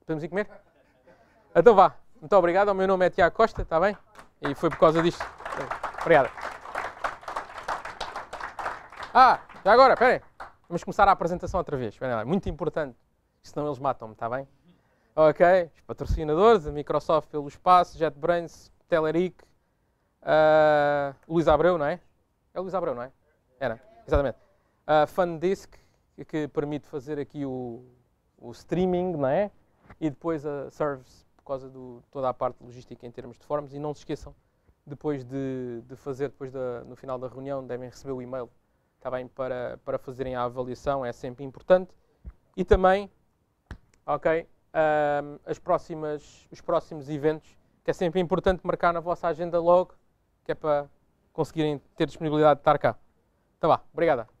Podemos ir comer? Então vá. Muito obrigado. O meu nome é Tiago Costa, está bem? E foi por causa disto. Obrigado. Ah, já agora, espera. Vamos começar a apresentação outra vez. lá, é muito importante. Senão eles matam-me, está bem? Ok. Os patrocinadores, a Microsoft pelo espaço, JetBrains, Telerik, uh, Luís Abreu, não é? É Luís Abreu, não é? Era, exatamente. Uh, ah, Fundisk, que permite fazer aqui o, o streaming, não é? E depois a Service causa de toda a parte logística em termos de formas e não se esqueçam depois de, de fazer, depois da, no final da reunião, devem receber o e-mail está bem, para, para fazerem a avaliação, é sempre importante. E também, ok, um, as próximas, os próximos eventos, que é sempre importante marcar na vossa agenda logo, que é para conseguirem ter disponibilidade de estar cá. Tá então bom, obrigada.